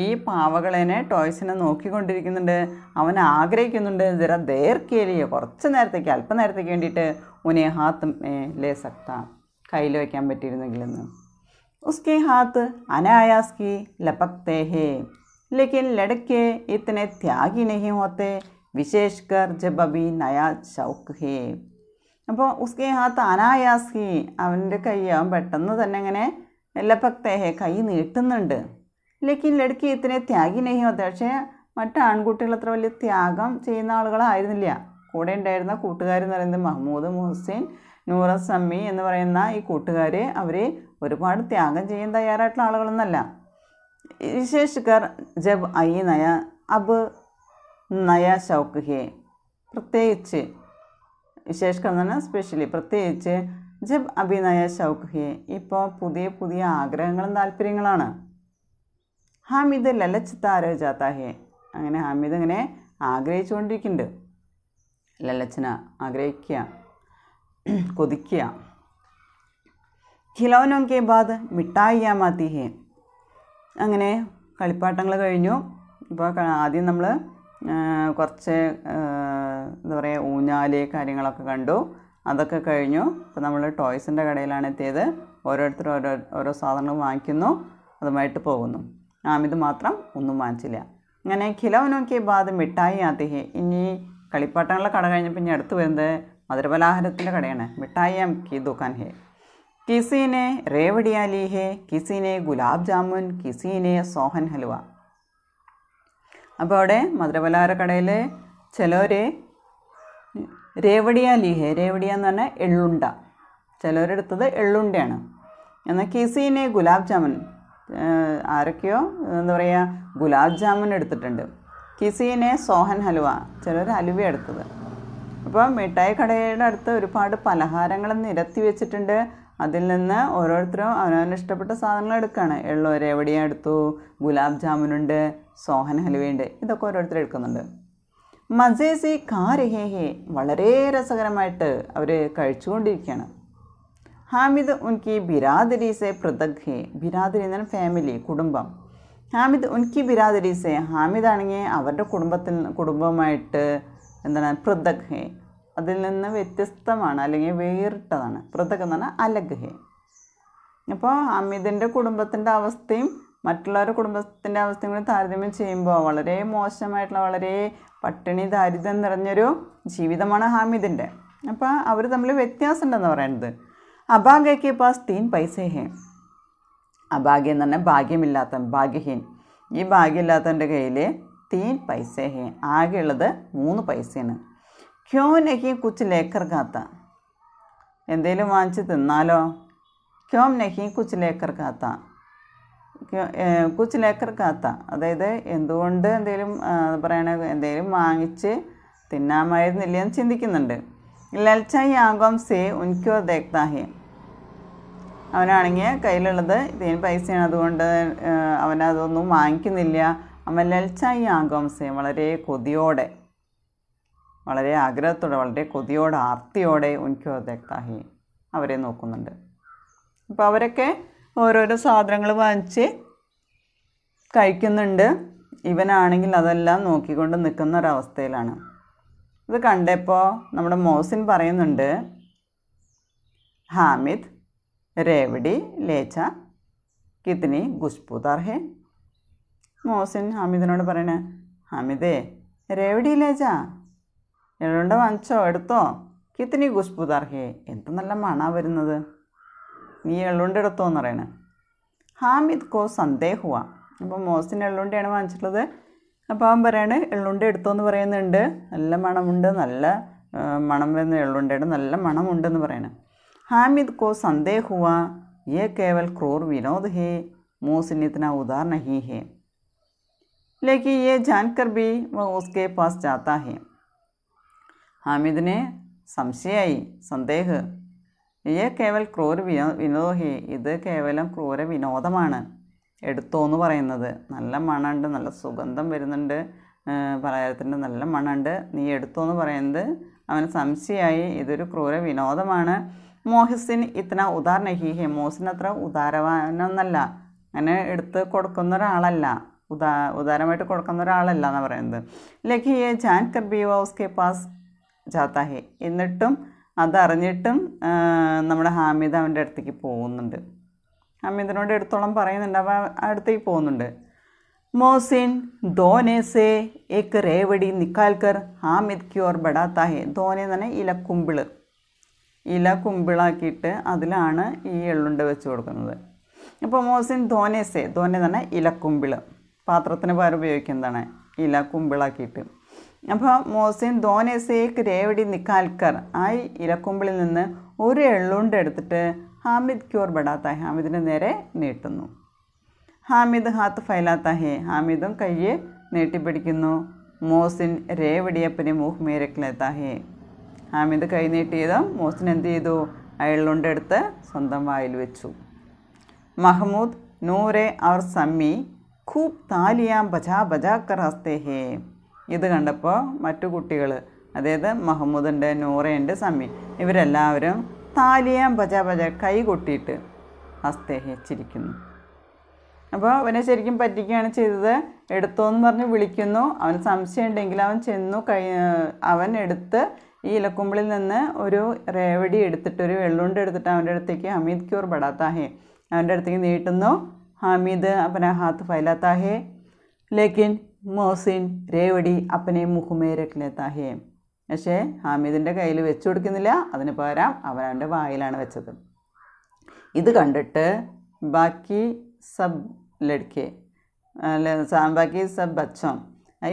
ഈ പാവകളേനെ ടോയ്സിനെ നോക്കിക്കൊണ്ടിരിക്കുന്നുണ്ട് അവൻ ആഗ്രഹിക്കുന്നുണ്ട് ജര ദീർഘേലിയ കുറച്ച് നേരത്തേക്ക് അല്പം നേരത്തേക്ക് വേണ്ടിയിട്ട് ഉനെ ഹാത്ത് ലേ സക്ത കയ്യിൽ വയ്ക്കാൻ പറ്റിയിരുന്നെങ്കിലെന്ന് ഉസ്കെ ഹാത്ത് അനായാസ്കി ലപക്തേ ഹേ ലേക്കിൻ ലടക്കെ ഇത്തനെ ത്യാഗിനെ ഹോത്തെ വിശേഷ്കർ ജബബി നയാ ചൗക്ക് ഹേ അപ്പോൾ ഉസ്കെ ഹാത്ത് അനായാസ്ഹി അവൻ്റെ കൈ അവൻ പെട്ടെന്ന് തന്നെ ഇങ്ങനെ ലപ്പക്തേഹെ കൈ നീട്ടുന്നുണ്ട് ലേക്കിൻ ലടുക്കി ഇത്തിനെ ത്യാഗിനെയോ പക്ഷേ മറ്റു ആൺകുട്ടികൾ അത്ര വലിയ ത്യാഗം ചെയ്യുന്ന ആളുകളായിരുന്നില്ല കൂടെ ഉണ്ടായിരുന്ന കൂട്ടുകാർ എന്ന് പറയുന്നത് മഹ്മൂദ് മുഹസിൻ നൂറസമ്മി എന്ന് പറയുന്ന ഈ കൂട്ടുകാർ അവർ ഒരുപാട് ത്യാഗം ചെയ്യാൻ തയ്യാറായിട്ടുള്ള ആളുകളൊന്നല്ല വിശേഷക്കാർ ജബ് ഐ നയ അബ് നയ ഷൗക്ക് ഹേ പ്രത്യേകിച്ച് വിശേഷ് കന്നാണ് സ്പെഷ്യലി പ്രത്യേകിച്ച് ജബ് അഭിനയ ശൗഖ്യെ ഇപ്പോൾ പുതിയ പുതിയ ആഗ്രഹങ്ങളും താല്പര്യങ്ങളാണ് ഹാമിദ് ലലച്ച് താര അങ്ങനെ ഹാമിദ് ഇങ്ങനെ ആഗ്രഹിച്ചുകൊണ്ടിരിക്കുന്നുണ്ട് ലലച്ചന ആഗ്രഹിക്കുക കൊതിക്കുക ഖിലോനൊക്കെ ബാദ് മിഠായിയാ മാത്തിഹേ അങ്ങനെ കളിപ്പാട്ടങ്ങൾ കഴിഞ്ഞു ഇപ്പോൾ ആദ്യം നമ്മൾ കുറച്ച് എന്താ പറയുക ഊഞ്ഞാൽ കാര്യങ്ങളൊക്കെ കണ്ടു അതൊക്കെ കഴിഞ്ഞു അപ്പോൾ നമ്മൾ ടോയ്സിൻ്റെ കടയിലാണ് എത്തിയത് ഓരോരുത്തർ ഓരോ ഓരോ സാധനങ്ങൾ വാങ്ങിക്കുന്നു അതുമായിട്ട് പോകുന്നു ആമിത് മാത്രം ഒന്നും വാങ്ങിച്ചില്ല അങ്ങനെ ഖിലവനോക്കി ബാധ മിഠായി ആത്തിഹി ഇനി കളിപ്പാട്ടങ്ങളെ കട കഴിഞ്ഞപ്പോൾ ഇനി അടുത്ത് വരുന്നത് മധുരപലഹാരത്തിൻ്റെ കടയാണ് മിഠായി എം കി ദുഖാൻ ഹേ കിസിനെ റേവടിയാലി ഹേ കിസീനെ ഗുലാബ് ജാമുൻ കിസീനെ സോഹൻ ഹലുവ അപ്പോൾ അവിടെ മധുരപലഹാര കടയിൽ ചിലവർ രേവടിയ ലീഹെ രേവടിയ എന്ന് പറഞ്ഞാൽ എള്ളുണ്ട ചിലവരെടുത്തത് എള്ളുണ്ടയാണ് എന്നാൽ കിസീനെ ഗുലാബ് ജാമുൻ ആരൊക്കെയോ എന്താ പറയുക ഗുലാബ് ജാമുൻ എടുത്തിട്ടുണ്ട് കിസീനെ സോഹൻ ഹലുവ ചിലർ ഹലുവ എടുത്തത് അപ്പോൾ മിഠായി കടയുടെ അടുത്ത് ഒരുപാട് പലഹാരങ്ങൾ നിരത്തി വെച്ചിട്ടുണ്ട് അതിൽ നിന്ന് ഓരോരുത്തരും അവനവന് ഇഷ്ടപ്പെട്ട സാധനങ്ങൾ എടുക്കുകയാണ് എള്ളോരേവടിയ എടുത്തു ഗുലാബ് ജാമുനുണ്ട് സോഹൻ ഹലുവയുണ്ട് ഇതൊക്കെ ഓരോരുത്തർ എടുക്കുന്നുണ്ട് മസേസി കാരിഹേഹെ വളരെ രസകരമായിട്ട് അവർ കഴിച്ചുകൊണ്ടിരിക്കുകയാണ് ഹാമിദ് ഉൻകി ബിരാദരീസെ പൃഥക് ഹേ ബിരാദരി എന്നാണ് ഫാമിലി കുടുംബം ഹാമിദ് ഉൻകി ബിരാദരീസെ ഹാമിദ് ആണെങ്കിൽ അവരുടെ കുടുംബത്തിൽ കുടുംബമായിട്ട് എന്താണ് പൃഥക് ഹേ അതിൽ നിന്ന് വ്യത്യസ്തമാണ് അല്ലെങ്കിൽ വേറിട്ടതാണ് പൃഥക് എന്ന് പറഞ്ഞാൽ അലഗ് അപ്പോൾ ഹാമിദിൻ്റെ കുടുംബത്തിൻ്റെ അവസ്ഥയും മറ്റുള്ളവരുടെ കുടുംബത്തിൻ്റെ അവസ്ഥയും കൂടി താരതമ്യം ചെയ്യുമ്പോൾ വളരെ മോശമായിട്ടുള്ള വളരെ പട്ടിണി ദാരിദ്ര്യം നിറഞ്ഞൊരു ജീവിതമാണ് ഹാമിദിൻ്റെ അപ്പോൾ അവർ തമ്മിൽ വ്യത്യാസം ഉണ്ടെന്ന് പറയുന്നത് അഭാഗയ്ക്ക് പാസ് തീൻ പൈസ ഹേ അഭാഗ്യം എന്ന് പറഞ്ഞാൽ ഭാഗ്യമില്ലാത്ത ഭാഗ്യഹീൻ ഈ ഭാഗ്യമില്ലാത്തവൻ്റെ കയ്യിൽ തീൻ പൈസ ഹേ ആകെയുള്ളത് മൂന്ന് പൈസയാണ് ക്യോ നഹി കുച്ച് ലേക്കർ കാത്ത എന്തെങ്കിലും വാങ്ങിച്ച് തിന്നാലോ ക്യോം നഹി കുച്ച് ലേക്കർ കാത്ത കുച്ച് ലേക്കർ കാത്ത അതായത് എന്തുകൊണ്ട് എന്തെങ്കിലും പറയണ എന്തെങ്കിലും വാങ്ങിച്ച് തിന്നാമായിരുന്നില്ല എന്ന് ചിന്തിക്കുന്നുണ്ട് ലൽച്ചായി ആഗോം സേ ഉനിക്കോ ദേക്താ അവനാണെങ്കിൽ കയ്യിലുള്ളത് ഇതിന് പൈസയാണ് അതുകൊണ്ട് അവനതൊന്നും വാങ്ങിക്കുന്നില്ല അവൻ ലൽച്ചായി ആഗോം സേ വളരെ കൊതിയോടെ വളരെ ആഗ്രഹത്തോടെ വളരെ കൊതിയോടെ ആർത്തിയോടെ ഉനിക്കോ ദേക്താ അവരെ നോക്കുന്നുണ്ട് അപ്പോൾ അവരൊക്കെ ഓരോരോ സാധനങ്ങൾ വാങ്ങിച്ച് കഴിക്കുന്നുണ്ട് ഇവനാണെങ്കിൽ അതെല്ലാം നോക്കിക്കൊണ്ട് നിൽക്കുന്ന ഒരവസ്ഥയിലാണ് ഇത് കണ്ടപ്പോൾ നമ്മുടെ മോസിൻ പറയുന്നുണ്ട് ഹാമിദ് രേവടി ലേച്ച കിത്തിനി ഖുഷ്ബുദാർ ഹേ മോസിൻ ഹാമിദിനോട് പറയണേ ഹാമിദേ രേവടി ലേച്ച എഴുണ്ട വാങ്ങിച്ചോ എടുത്തോ കിത്തിനി ഖുഷ്ബുദാർ ഹേ എന്ത് നല്ല മണ വരുന്നത് നീ എള്ളുണ്ട് എടുത്തോ എന്ന് പറയണേ ഹാമിദ് കോ സന്ദേഹുവ അപ്പം മോസിന് എള്ളുണ്ടിയാണ് വാങ്ങിച്ചിട്ടുള്ളത് അപ്പോൾ അവൻ പറയാണ് എള്ളുണ്ട എടുത്തോ എന്ന് പറയുന്നുണ്ട് നല്ല മണമുണ്ട് നല്ല മണം വരുന്ന എള്ളുണ്ടയുടെ നല്ല മണമുണ്ടെന്ന് പറയണേ ഹാമിദ് കോ സന്ദേഹുവ ഏ കേവൽ ക്രൂർ വിനോദ് ഹേ मोहसिन इतना उदार नहीं है लेकिन ये जानकर भी वह പാസ് पास ഹേ ഹാമിദിനെ हामिद ने സംശയമായി സന്ദേഹ് ये കേവൽ ക്രൂര വിനോ വിനോദോഹി ഇത് കേവലം ക്രൂര വിനോദമാണ് എടുത്തോ എന്ന് പറയുന്നത് നല്ല മണമുണ്ട് നല്ല സുഗന്ധം വരുന്നുണ്ട് പലഹാരത്തിൻ്റെ നല്ല മണമുണ്ട് നീ എടുത്തോ എന്ന് പറയുന്നത് അവന് സംശയമായി ഇതൊരു ക്രൂര വിനോദമാണ് മോഹിസിൻ ഇത്തന ഉദാരനഹീഹി മോഹസിൻ അത്ര ഉദാരവാനൊന്നല്ല അങ്ങനെ എടുത്ത് കൊടുക്കുന്ന ഒരാളല്ല ഉദാ ഉദാരമായിട്ട് കൊടുക്കുന്ന ഒരാളല്ല എന്ന് പറയുന്നത് ലഖിയെ ജാൻ കർബീവ ഉസ്കെ പാസ് ജാത്താഹി എന്നിട്ടും അതറിഞ്ഞിട്ടും നമ്മുടെ ഹാമിദ് അവൻ്റെ അടുത്തേക്ക് പോകുന്നുണ്ട് ഹാമിദിനോട് എടുത്തോളം പറയുന്നുണ്ട് അപ്പോൾ അടുത്തേക്ക് പോകുന്നുണ്ട് മോസിൻ ദോനേസേ ഏക്ക് റേവടി നിക്കാൽക്കർ ഹാമിദ് की ओर बढ़ाता है ധോനെ തന്നെ ഇലക്കുമ്പിൾ ഇല കുമ്പിളാക്കിയിട്ട് അതിലാണ് ഈ എള്ളുണ്ട വെച്ച് കൊടുക്കുന്നത് അപ്പോൾ മോസിൻ ധോനേസേ സേ ധോനെ തന്നെ ഇലക്കുമ്പിൾ പാത്രത്തിന് പകരം ഉപയോഗിക്കുന്നതാണ് ഇല കുമ്പിളാക്കിയിട്ട് അപ്പോൾ മോസിൻ ദോനേസേക്ക് രേവടി നിക്കാൽക്കർ ആ ഇലക്കുമ്പിളിൽ നിന്ന് ഒരു എള്ളുണ്ട് എടുത്തിട്ട് ഹാമിദ് ക്യൂർ ബടാത്താഹെ ഹാമിദിന് നേരെ നീട്ടുന്നു ഹാമിദ് ഹാത്ത് ഫൈലാത്താഹേ ഹാമിദും കയ്യെ നീട്ടിപ്പിടിക്കുന്നു മോസിൻ രേവടിയപ്പനെ മൂഹ് മേരക്കിലെത്താഹെ ഹാമിദ് കൈ നീട്ടിയതും മോസിൻ എന്ത് ചെയ്തു അയളുണ്ടെടുത്ത് സ്വന്തം വായിൽ വെച്ചു മഹ്മൂദ് നൂറെ അവർ സമ്മി ഖൂബ് താലിയാം ബജാ ബജാ കർ ഹസ്തേ ഇത് കണ്ടപ്പോൾ മറ്റു കുട്ടികൾ അതായത് മഹമ്മൂദിൻ്റെ നൂറയുണ്ട് സമി ഇവരെല്ലാവരും താലിയാൻ പച പച കൈ കൊട്ടിയിട്ട് അസ്തേഹിച്ചിരിക്കുന്നു അപ്പോൾ അവനെ ശരിക്കും പറ്റിക്കുകയാണ് ചെയ്തത് എടുത്തോന്ന് പറഞ്ഞ് വിളിക്കുന്നു അവൻ സംശയം ഉണ്ടെങ്കിൽ അവൻ ചെന്നു കൈ അവൻ എടുത്ത് ഈ ഇലക്കുമ്പിളിൽ നിന്ന് ഒരു റേവടി എടുത്തിട്ട് ഒരു വെള്ളുണ്ട് എടുത്തിട്ട് അവൻ്റെ അടുത്തേക്ക് ഹമീദ് ക്യൂർ ബടാത്താഹേ അവൻ്റെ അടുത്തേക്ക് നീട്ടുന്നു ഹമീദ് അപ്പന ഹാത്ത് ഫൈലാത്താഹേ ലേക്കിൻ മോസിൻ രേവടി അപ്പനെ മുഹുമേരക്കിലെത്താഹിയെ പക്ഷേ ഹാമിദിൻ്റെ കയ്യിൽ വെച്ചു കൊടുക്കുന്നില്ല അതിന് പകരം അവനവൻ്റെ വായിലാണ് വെച്ചത് ഇത് കണ്ടിട്ട് ബാക്കി സബ് ലഡ്ക്കെ അല്ല ബാക്കി സബ് ബച്ചം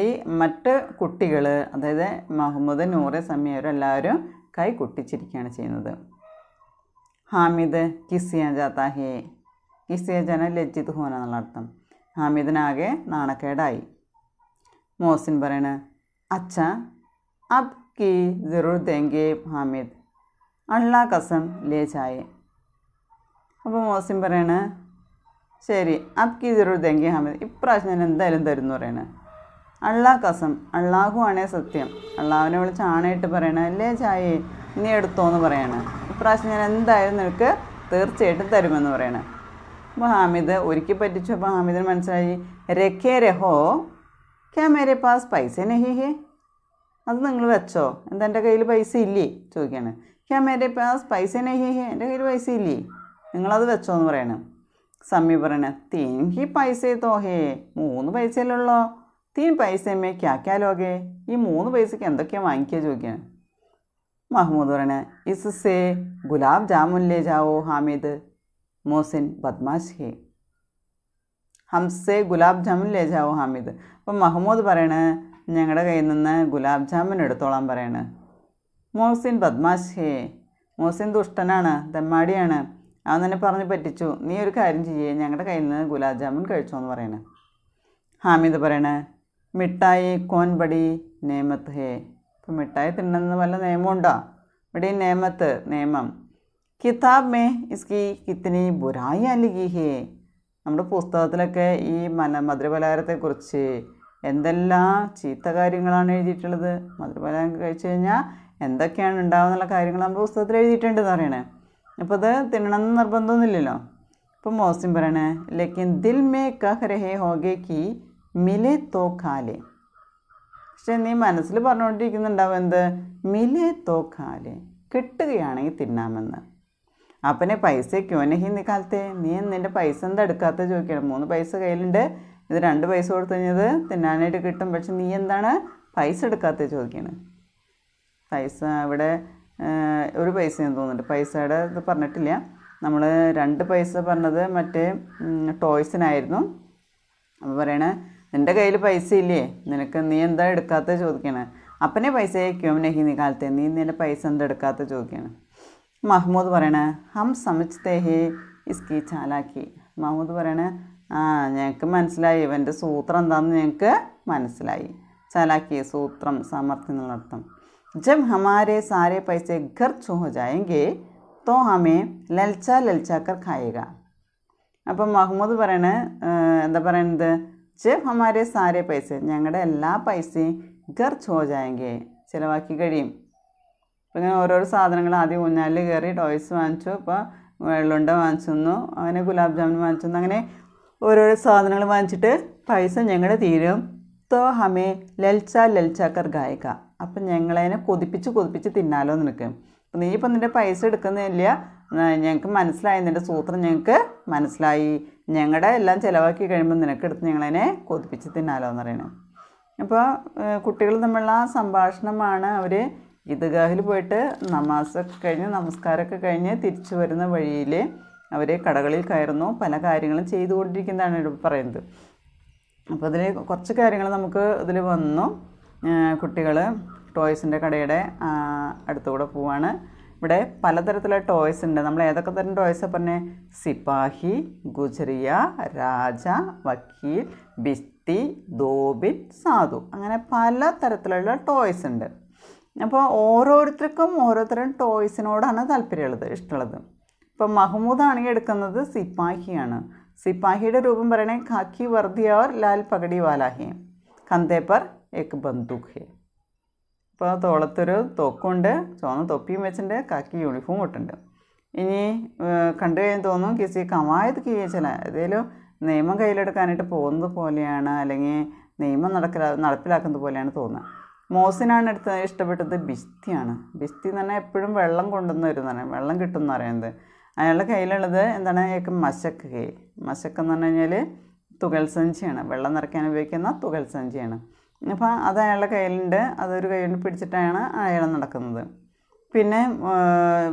ഈ മറ്റ് കുട്ടികൾ അതായത് മുഹമ്മദ് നൂറ് സമയവരെല്ലാവരും കൈ കുട്ടിച്ചിരിക്കുകയാണ് ചെയ്യുന്നത് ഹാമിദ് കിസിയ ജാത്താഹേ കിസിയ ജന ലജ്ജിത് ഹോന എന്നുള്ള അർത്ഥം ഹാമിദിനാകെ നാണക്കേടായി मोहसिन പറയണ അച്ഛ അബ് കി ജറൂർ തേങ്കേ ഹാമിദ് അള്ളാ കസം ലേ ചായ അപ്പോൾ മോസിൻ പറയണ ശരി അബ് കി ജറൂർ തേങ്കേ ഹാമിദ് ഇപ്രാവശ്യം ഞാൻ എന്തായാലും തരുന്നു പറയണ അള്ളാ കസം അള്ളാഹു ആണേ സത്യം അള്ളാഹുവിനെ വിളിച്ച് ആണായിട്ട് പറയണ ലേ ചായേ നീ എടുത്തോന്ന് പറയണ ഇപ്രാവശ്യം ഞാൻ എന്തായാലും നിനക്ക് തീർച്ചയായിട്ടും തരുമെന്ന് പറയണേ അപ്പോൾ ഹാമിദ് ഒരുക്കി പറ്റിച്ചു അപ്പോൾ ഹാമിദിന് മനസ്സിലായി രഖേ രഹോ क्या मेरे पास पैसे नहीं है अब निचो ए कई पैसे इे चो क्या मेरे पास पैसे नहीं है ए कई पैसे इे समी पर तीन ही पैसे तो हे मूं पैसे तीन पैसे में क्या क्या लोगे ई मूं पैसे वाइक चो महमूद पर इससे गुलाब जामुन ले जाओ हामिद मोहसिन बदमाश है हमसे गुलाब जामुन ले जाओ हामिद അപ്പം മഹമ്മൂദ് പറയണ് ഞങ്ങളുടെ കയ്യിൽ നിന്ന് ഗുലാബ് ജാമുൻ എടുത്തോളാൻ പറയണ് മോഹ്സിൻ ബദ്മാശേ മോഹ്സിൻ ദുഷ്ടനാണ് തെമ്മാടിയാണ് അവൻ തന്നെ പറഞ്ഞ് പറ്റിച്ചു നീ ഒരു കാര്യം ചെയ്യേ ഞങ്ങളുടെ കയ്യിൽ നിന്ന് ഗുലാബ് ജാമുൻ കഴിച്ചോ എന്ന് പറയണ് ഹാമിദ് പറയണ് മിഠായി കോൻപടി നേമത്ത് ഹേ ഇപ്പം മിഠായി തിന്നുന്ന വല്ല നിയമമുണ്ടോ ഇവിടെ നേമത്ത് നിയമം കിതാബ് മേ ഇസ്കി കിത്തിനി ബുരായി അലിഗി ഹേ നമ്മുടെ പുസ്തകത്തിലൊക്കെ ഈ മന മധുരപലഹാരത്തെക്കുറിച്ച് എന്തെല്ലാം ചീത്ത കാര്യങ്ങളാണ് എഴുതിയിട്ടുള്ളത് മധുരപലഹാരം കഴിച്ചു കഴിഞ്ഞാൽ എന്തൊക്കെയാണ് ഉണ്ടാവുന്നുള്ള കാര്യങ്ങൾ നമ്മൾ പുസ്തകത്തിൽ എഴുതിയിട്ടുണ്ടെന്ന് പറയണേ അപ്പോൾ അത് തിന്നണം എന്ന് നിർബന്ധമൊന്നുമില്ലല്ലോ ഇപ്പം മോസിം പറയണേ ലേക്കിൻ ദിൽ മേ കഹ്രഹേ രഹേ ഹോഗെ കി മിലെ തോ ഖാലെ പക്ഷെ നീ മനസ്സിൽ പറഞ്ഞുകൊണ്ടിരിക്കുന്നുണ്ടാവും എന്ത് മിലെ തോ ഖാലെ കിട്ടുകയാണെങ്കിൽ തിന്നാമെന്ന് അപ്പനെ പൈസ ക്യോനഹി കാലത്തെ നീ നിൻ്റെ പൈസ എന്താ എടുക്കാത്ത ചോദിക്കണം മൂന്ന് പൈസ കയ്യിലുണ്ട് ഇത് രണ്ട് പൈസ കൊടുത്തു കഴിഞ്ഞത് തിന്നാനായിട്ട് കിട്ടും പക്ഷെ നീ എന്താണ് പൈസ എടുക്കാത്ത ചോദിക്കുകയാണ് പൈസ അവിടെ ഒരു പൈസ എന്ന് തോന്നുന്നുണ്ട് പൈസയുടെ ഇത് പറഞ്ഞിട്ടില്ല നമ്മൾ രണ്ട് പൈസ പറഞ്ഞത് മറ്റേ ടോയ്സിനായിരുന്നു അപ്പോൾ പറയണേ നിൻ്റെ കയ്യിൽ പൈസ ഇല്ലേ നിനക്ക് നീ എന്താ എടുക്കാത്ത ചോദിക്കണേ അപ്പനെ പൈസ ക്യോം നഹി കാലത്ത് നീ നിൻ്റെ പൈസ എന്താ എടുക്കാത്ത ചോദിക്കുകയാണ് മഹ്മൂദ് പറയണേ ഹം സമജ്തേ ഹേ ഇസ്കി ചാലാക്കി മഹ്മൂദ് പറയണേ ആ ഞങ്ങൾക്ക് മനസ്സിലായി ഇവൻ്റെ സൂത്രം എന്താണെന്ന് ഞങ്ങൾക്ക് മനസ്സിലായി ചലാക്കി സൂത്രം സമർത്ഥി എന്നുള്ളർത്ഥം ജബ് ഹമാരെ സാരെ പൈസ ഘർ ചോ തോ ഹമേ ലൽച്ച ലൽച്ചാക്കർ ഖായേക അപ്പം മഹമ്മൂദ് പറയണ എന്താ പറയണത് ജബ് ഹമാരെ സാരെ പൈസ ഞങ്ങളുടെ എല്ലാ പൈസയും ഘർ ചോ ചിലവാക്കി കഴിയും അപ്പം ഇങ്ങനെ ഓരോരോ സാധനങ്ങൾ ആദ്യം ഊഞ്ഞാലിൽ കയറി ടോയ്സ് വാങ്ങിച്ചു ഇപ്പോൾ വെള്ളുണ്ട വാങ്ങിച്ചു അങ്ങനെ ഗുലാബ് ജാമുൻ വാങ്ങിച്ചു അങ്ങനെ ഓരോരോ സാധനങ്ങൾ വാങ്ങിച്ചിട്ട് പൈസ ഞങ്ങളുടെ തീരും തോ ഹമേ ലൽച്ച ലൽച്ചാക്കർ ഗായക അപ്പം ഞങ്ങളതിനെ കൊതിപ്പിച്ച് കൊതിപ്പിച്ച് തിന്നാലോ നിനക്ക് അപ്പം നീ ഇപ്പം നിൻ്റെ പൈസ എടുക്കുന്നില്ല ഞങ്ങൾക്ക് മനസ്സിലായി നിൻ്റെ സൂത്രം ഞങ്ങൾക്ക് മനസ്സിലായി ഞങ്ങളുടെ എല്ലാം ചിലവാക്കി കഴിയുമ്പോൾ നിനക്കെടുത്ത് ഞങ്ങളതിനെ കൊതിപ്പിച്ച് തിന്നാലോ എന്ന് പറയണം അപ്പോൾ കുട്ടികൾ തമ്മിലുള്ള ആ സംഭാഷണമാണ് അവർ ഈദ്ഗാഹിൽ പോയിട്ട് നമാസൊക്കെ കഴിഞ്ഞ് നമസ്കാരമൊക്കെ കഴിഞ്ഞ് തിരിച്ചു വരുന്ന വഴിയിൽ അവർ കടകളിൽ കയറുന്നു പല കാര്യങ്ങളും ചെയ്തുകൊണ്ടിരിക്കുന്നതാണ് പറയുന്നത് അപ്പോൾ അതിൽ കുറച്ച് കാര്യങ്ങൾ നമുക്ക് ഇതിൽ വന്നു കുട്ടികൾ ടോയ്സിൻ്റെ കടയുടെ അടുത്തുകൂടെ പോവാണ് ഇവിടെ പലതരത്തിലുള്ള ടോയ്സ് ഉണ്ട് നമ്മൾ ഏതൊക്കെ തരം ടോയ്സ് പറഞ്ഞേ സിപാഹി ഗുജറിയ രാജ വക്കീൽ ബിസ്തി ദോബിൻ സാധു അങ്ങനെ പല തരത്തിലുള്ള ടോയ്സ് ഉണ്ട് അപ്പോൾ ഓരോരുത്തർക്കും ഓരോരുത്തരും ടോയ്സിനോടാണ് താല്പര്യമുള്ളത് ഇഷ്ടമുള്ളത് ഇപ്പം മഹ്മൂദ് അണിയെടുക്കുന്നത് സിപ്പാഹിയാണ് സിപ്പാഹിയുടെ രൂപം പറയണേ ഖാക്കി വർദിയ ഓർ ലാൽ പകടി വാലാഹി കന്തേ പർ എക് ബന്ദൂഖ് ഇപ്പോൾ തോളത്തൊരു തൊക്കുണ്ട് ചുവന്ന തൊപ്പിയും വെച്ചിട്ടുണ്ട് കാക്കി യൂണിഫോം ഇട്ടുണ്ട് ഇനി കണ്ടു കഴിഞ്ഞ് തോന്നും കിസി കമായത് കീയച്ചല ഏതെങ്കിലും നിയമം കയ്യിലെടുക്കാനായിട്ട് പോകുന്നത് പോലെയാണ് അല്ലെങ്കിൽ നിയമം നടക്കല നടപ്പിലാക്കുന്നത് പോലെയാണ് തോന്നുക മോസിനാണ് എടുത്ത ഇഷ്ടപ്പെട്ടത് ബിസ്തിയാണ് ബിസ്തി എന്ന് പറഞ്ഞാൽ എപ്പോഴും വെള്ളം കൊണ്ടുവന്ന് വരുന്നതാണ് വെള്ളം കിട്ടുമെന്ന് പറയുന്നത് അയാളുടെ കയ്യിലുള്ളത് എന്താണ് അയാൾക്ക് മശക്ക് കൈ മശക്ക് എന്ന് പറഞ്ഞു കഴിഞ്ഞാൽ തുകൽ സഞ്ചിയാണ് വെള്ളം നിറയ്ക്കാൻ ഉപയോഗിക്കുന്ന തുകൽ സഞ്ചിയാണ് അപ്പോൾ അത് അയാളുടെ കയ്യിലുണ്ട് അതൊരു കൈകൊണ്ട് പിടിച്ചിട്ടാണ് അയാൾ നടക്കുന്നത് പിന്നെ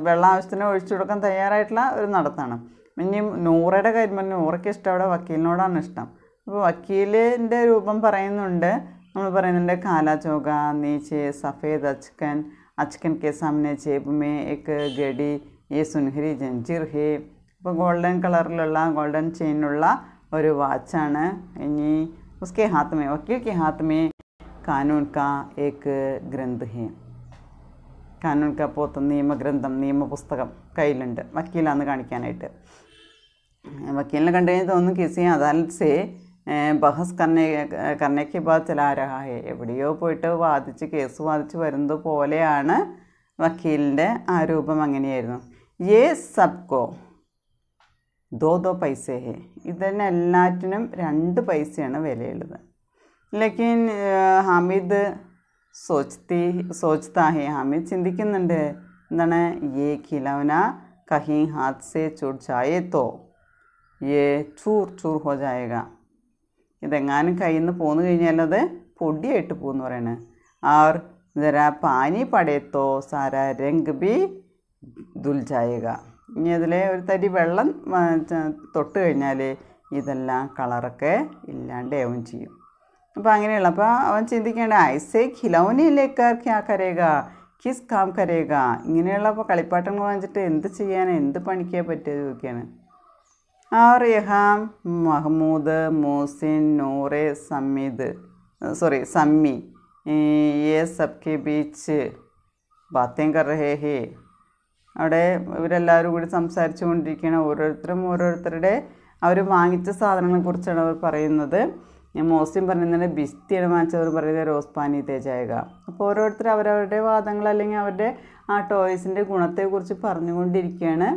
വെള്ളം ആവശ്യത്തിന് ഒഴിച്ചു കൊടുക്കാൻ തയ്യാറായിട്ടുള്ള ഒരു നടത്താണ് ഇനി നൂറയുടെ കാര്യം പറഞ്ഞു നൂറയ്ക്ക് ഇഷ്ടം അവിടെ വക്കീലിനോടാണ് ഇഷ്ടം അപ്പോൾ വക്കീലിൻ്റെ രൂപം പറയുന്നുണ്ട് നമ്മൾ പറയുന്നുണ്ട് കാലാ ചോക നീച്ചെ സഫേദ് അച്കൻ അച്കൻ കെ സാമനെ ചേബ് എക്ക് ഗഡി ഈ സുൻഹരി ജഞ്ചിർ ഹേ അപ്പോൾ ഗോൾഡൻ കളറിലുള്ള ഗോൾഡൻ ചെയിനുള്ള ഒരു വാച്ചാണ് ഇനി ഉസ്കെ ഹാത്മേ വക്കീൽ കെ ഹാത്മേ കാനൂൻ കാ ഏക്ക് ഗ്രന്ഥ ഹേ കാനൂൻ കാ പോത്ത് നിയമഗ്രന്ഥം നിയമപുസ്തകം കയ്യിലുണ്ട് വക്കീലാന്ന് കാണിക്കാനായിട്ട് വക്കീലിനെ കണ്ടു കഴിഞ്ഞാൽ തോന്നും കിസി അദാലത്ത് സേ ബഹസ് കർണേ കർണയ്ക്ക് ബാദ് ചലാരഹായെ എവിടെയോ പോയിട്ട് വാദിച്ച് കേസ് വാദിച്ച് വരുന്നത് പോലെയാണ് വക്കീലിൻ്റെ ആ രൂപം അങ്ങനെയായിരുന്നു ये सबको ദോ ദോ പൈസ ഹേ ഇതിന് എല്ലാറ്റിനും രണ്ട് പൈസയാണ് വിലയുള്ളത് ലേക്കിൻ ഹമീദ് സോച്തി സോച്താ ഹേ ഹമീദ് ചിന്തിക്കുന്നുണ്ട് എന്താണ് യേ ഖിലൗന കഹീ ഹാത്ത് സേ ചുട്ട് ചായേ തോ യേ ചൂർ ചൂർ ഹോ ജായക ഇതെങ്ങാനും കയ്യിൽ നിന്ന് പോന്നു കഴിഞ്ഞാൽ അത് പൊടിയായിട്ട് പോകുമെന്ന് പറയണത് ആർ ജരാ പാനി പടയത്തോ സാര രംഗ് ബി ദുൽ ഇനി അതിൽ ഒരു തരി വെള്ളം തൊട്ട് കഴിഞ്ഞാൽ ഇതെല്ലാം കളറൊക്കെ ഇല്ലാണ്ടാവും ചെയ്യും അപ്പോൾ അങ്ങനെയുള്ള അപ്പോൾ അവൻ ചിന്തിക്കേണ്ട ഐസേ ഖിലൗനിയിലേക്കാർ ക്യാ കരേക കിസ് കാം കരേക ഇങ്ങനെയുള്ള അപ്പോൾ കളിപ്പാട്ടങ്ങൾ വാങ്ങിച്ചിട്ട് എന്ത് ചെയ്യാൻ എന്ത് പണിക്കാൻ പറ്റിയത് ചോദിക്കുകയാണ് ആ यहाँ महमूद मोहसिन നൂറെ समीद സോറി സമ്മി ഏ സബ്കെ ബീച്ച് ബാത്തേം कर ഹേ ഹേ അവിടെ ഇവരെല്ലാവരും കൂടി സംസാരിച്ചു കൊണ്ടിരിക്കുകയാണ് ഓരോരുത്തരും ഓരോരുത്തരുടെ അവർ വാങ്ങിച്ച സാധനങ്ങളെ കുറിച്ചാണ് അവർ പറയുന്നത് ഞാൻ മോസ്റ്റും പറയുന്നത് ബിസ്തിയാണ് വാങ്ങിച്ചവർ പറയുന്നത് റോസ്പാനി തേജായക അപ്പോൾ ഓരോരുത്തർ അവരവരുടെ വാദങ്ങൾ അല്ലെങ്കിൽ അവരുടെ ആ ടോയ്സിൻ്റെ ഗുണത്തെക്കുറിച്ച് പറഞ്ഞുകൊണ്ടിരിക്കുകയാണ്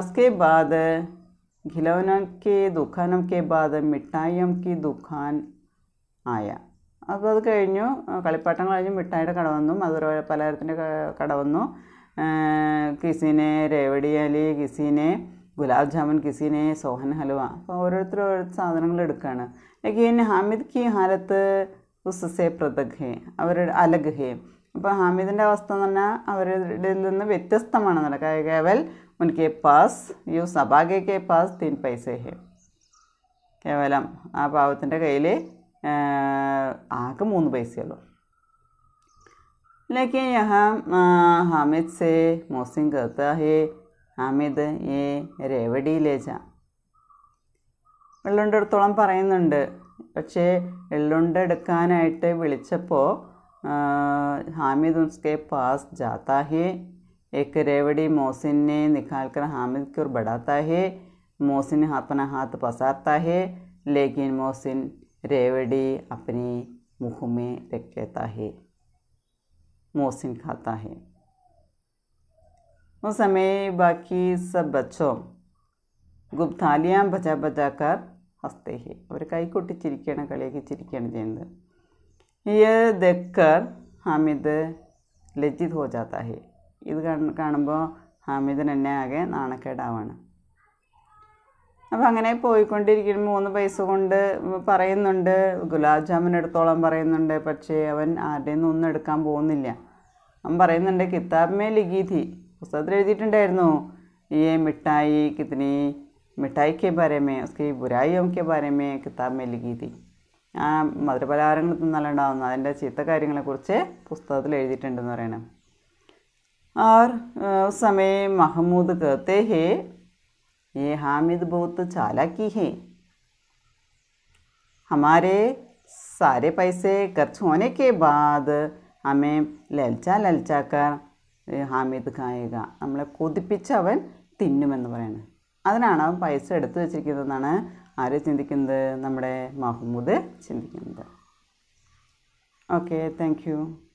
ഉസ്കെ ബാദ് ഖിലോനൊക്കെ കെ ദുഃഖാനം കെ ബാദ് മിഠായിയം കി ദുഖാൻ ആയ അപ്പോൾ അത് കഴിഞ്ഞു കളിപ്പാട്ടം കഴിഞ്ഞു മിഠായിയുടെ കട വന്നു അതുപോലെ പലഹാരത്തിൻ്റെ കട വന്നു കിസിനെ രേവടി അലി കിസിനെ ഗുലാബ് ജാമുൻ കിസിനെ സോഹൻ ഹലുവ അപ്പോൾ ഓരോരുത്തർ ഓരോ സാധനങ്ങൾ എടുക്കുകയാണ് ലേക്കിൻ ഹാമിദ് കി ഹാലത്ത് ഉസ്സസെ പ്രതക് അവരുടെ അലഗ് അപ്പോൾ ഹാമിദിൻ്റെ അവസ്ഥ എന്ന് പറഞ്ഞാൽ അവരുടെ നിന്ന് നടക്കുക കേവൽ മുൻകെ പാസ് യു സബാഗെ കെ പാസ് തീൻ പൈസ ഹേ കേവലം ആ പാവത്തിൻ്റെ കയ്യിൽ ആകെ മൂന്ന് പൈസയുള്ളൂ लेकिन यहाँ हामिद से मोहसिन कहता है ഹാമിദ് ഈ രേവടിയിലേച്ചാ വെള്ളുണ്ടെടുത്തോളം പറയുന്നുണ്ട് പക്ഷേ വെള്ളുണ്ട് എടുക്കാനായിട്ട് വിളിച്ചപ്പോൾ ഹാമിദ് ഉസ്കെ പാസ് ജാത്താ ഹേ एक रेवड़ी मोहसिन ने निकाल कर हामिद की ओर बढ़ाता है मोहसिन अपना हाथ पसारता है लेकिन मोहसिन रेवड़ी अपने मुख में है मोहसिन खाता है उस समय बाकी सब बच्चों गुप्तालियाँ बजा बजा कर हंसते हैं और कई कुटी चिरीण कलिया ये देखकर हामिद लज्जित हो जाता है इत का हामिद आगे नाणकेड़ावाना അപ്പോൾ അങ്ങനെ പോയിക്കൊണ്ടിരിക്കും മൂന്ന് പൈസ കൊണ്ട് പറയുന്നുണ്ട് ഗുലാബ് ജാമുൻ എടുത്തോളം പറയുന്നുണ്ട് പക്ഷേ അവൻ ആരുടെയും ഒന്നും എടുക്കാൻ പോകുന്നില്ല അവൻ പറയുന്നുണ്ട് കിതാബ്മേ ലിഖീതി പുസ്തകത്തിൽ എഴുതിയിട്ടുണ്ടായിരുന്നു ഈ मिठाई कितनी മിഠായി കെ ബാരമേ ഉസ്കി ബുരായിയോം കെ ബാരമേ കിതാബ്മേ ലിഖീതി ആ മധുരപലഹാരങ്ങൾ തിന്നാലുണ്ടാവുന്ന അതിൻ്റെ ചീത്ത കാര്യങ്ങളെക്കുറിച്ച് പുസ്തകത്തിൽ എഴുതിയിട്ടുണ്ടെന്ന് പറയണം ആർ സമയം മഹമ്മൂദ് महमूद कहते ये हामिद बहुत चालाकी है हमारे सारे पैसे खर्च होने के बाद हमें ലലച്ചാ ലലച്ചാക്കർ ഹാമിദ് കായക നമ്മളെ കൊതിപ്പിച്ച് അവൻ തിന്നുമെന്ന് പറയുന്നത് അതിനാണ് അവൻ പൈസ എടുത്തു വെച്ചിരിക്കുന്നതെന്നാണ് ആര് ചിന്തിക്കുന്നത് നമ്മുടെ മഹമ്മൂദ് ചിന്തിക്കുന്നത് ഓക്കെ താങ്ക്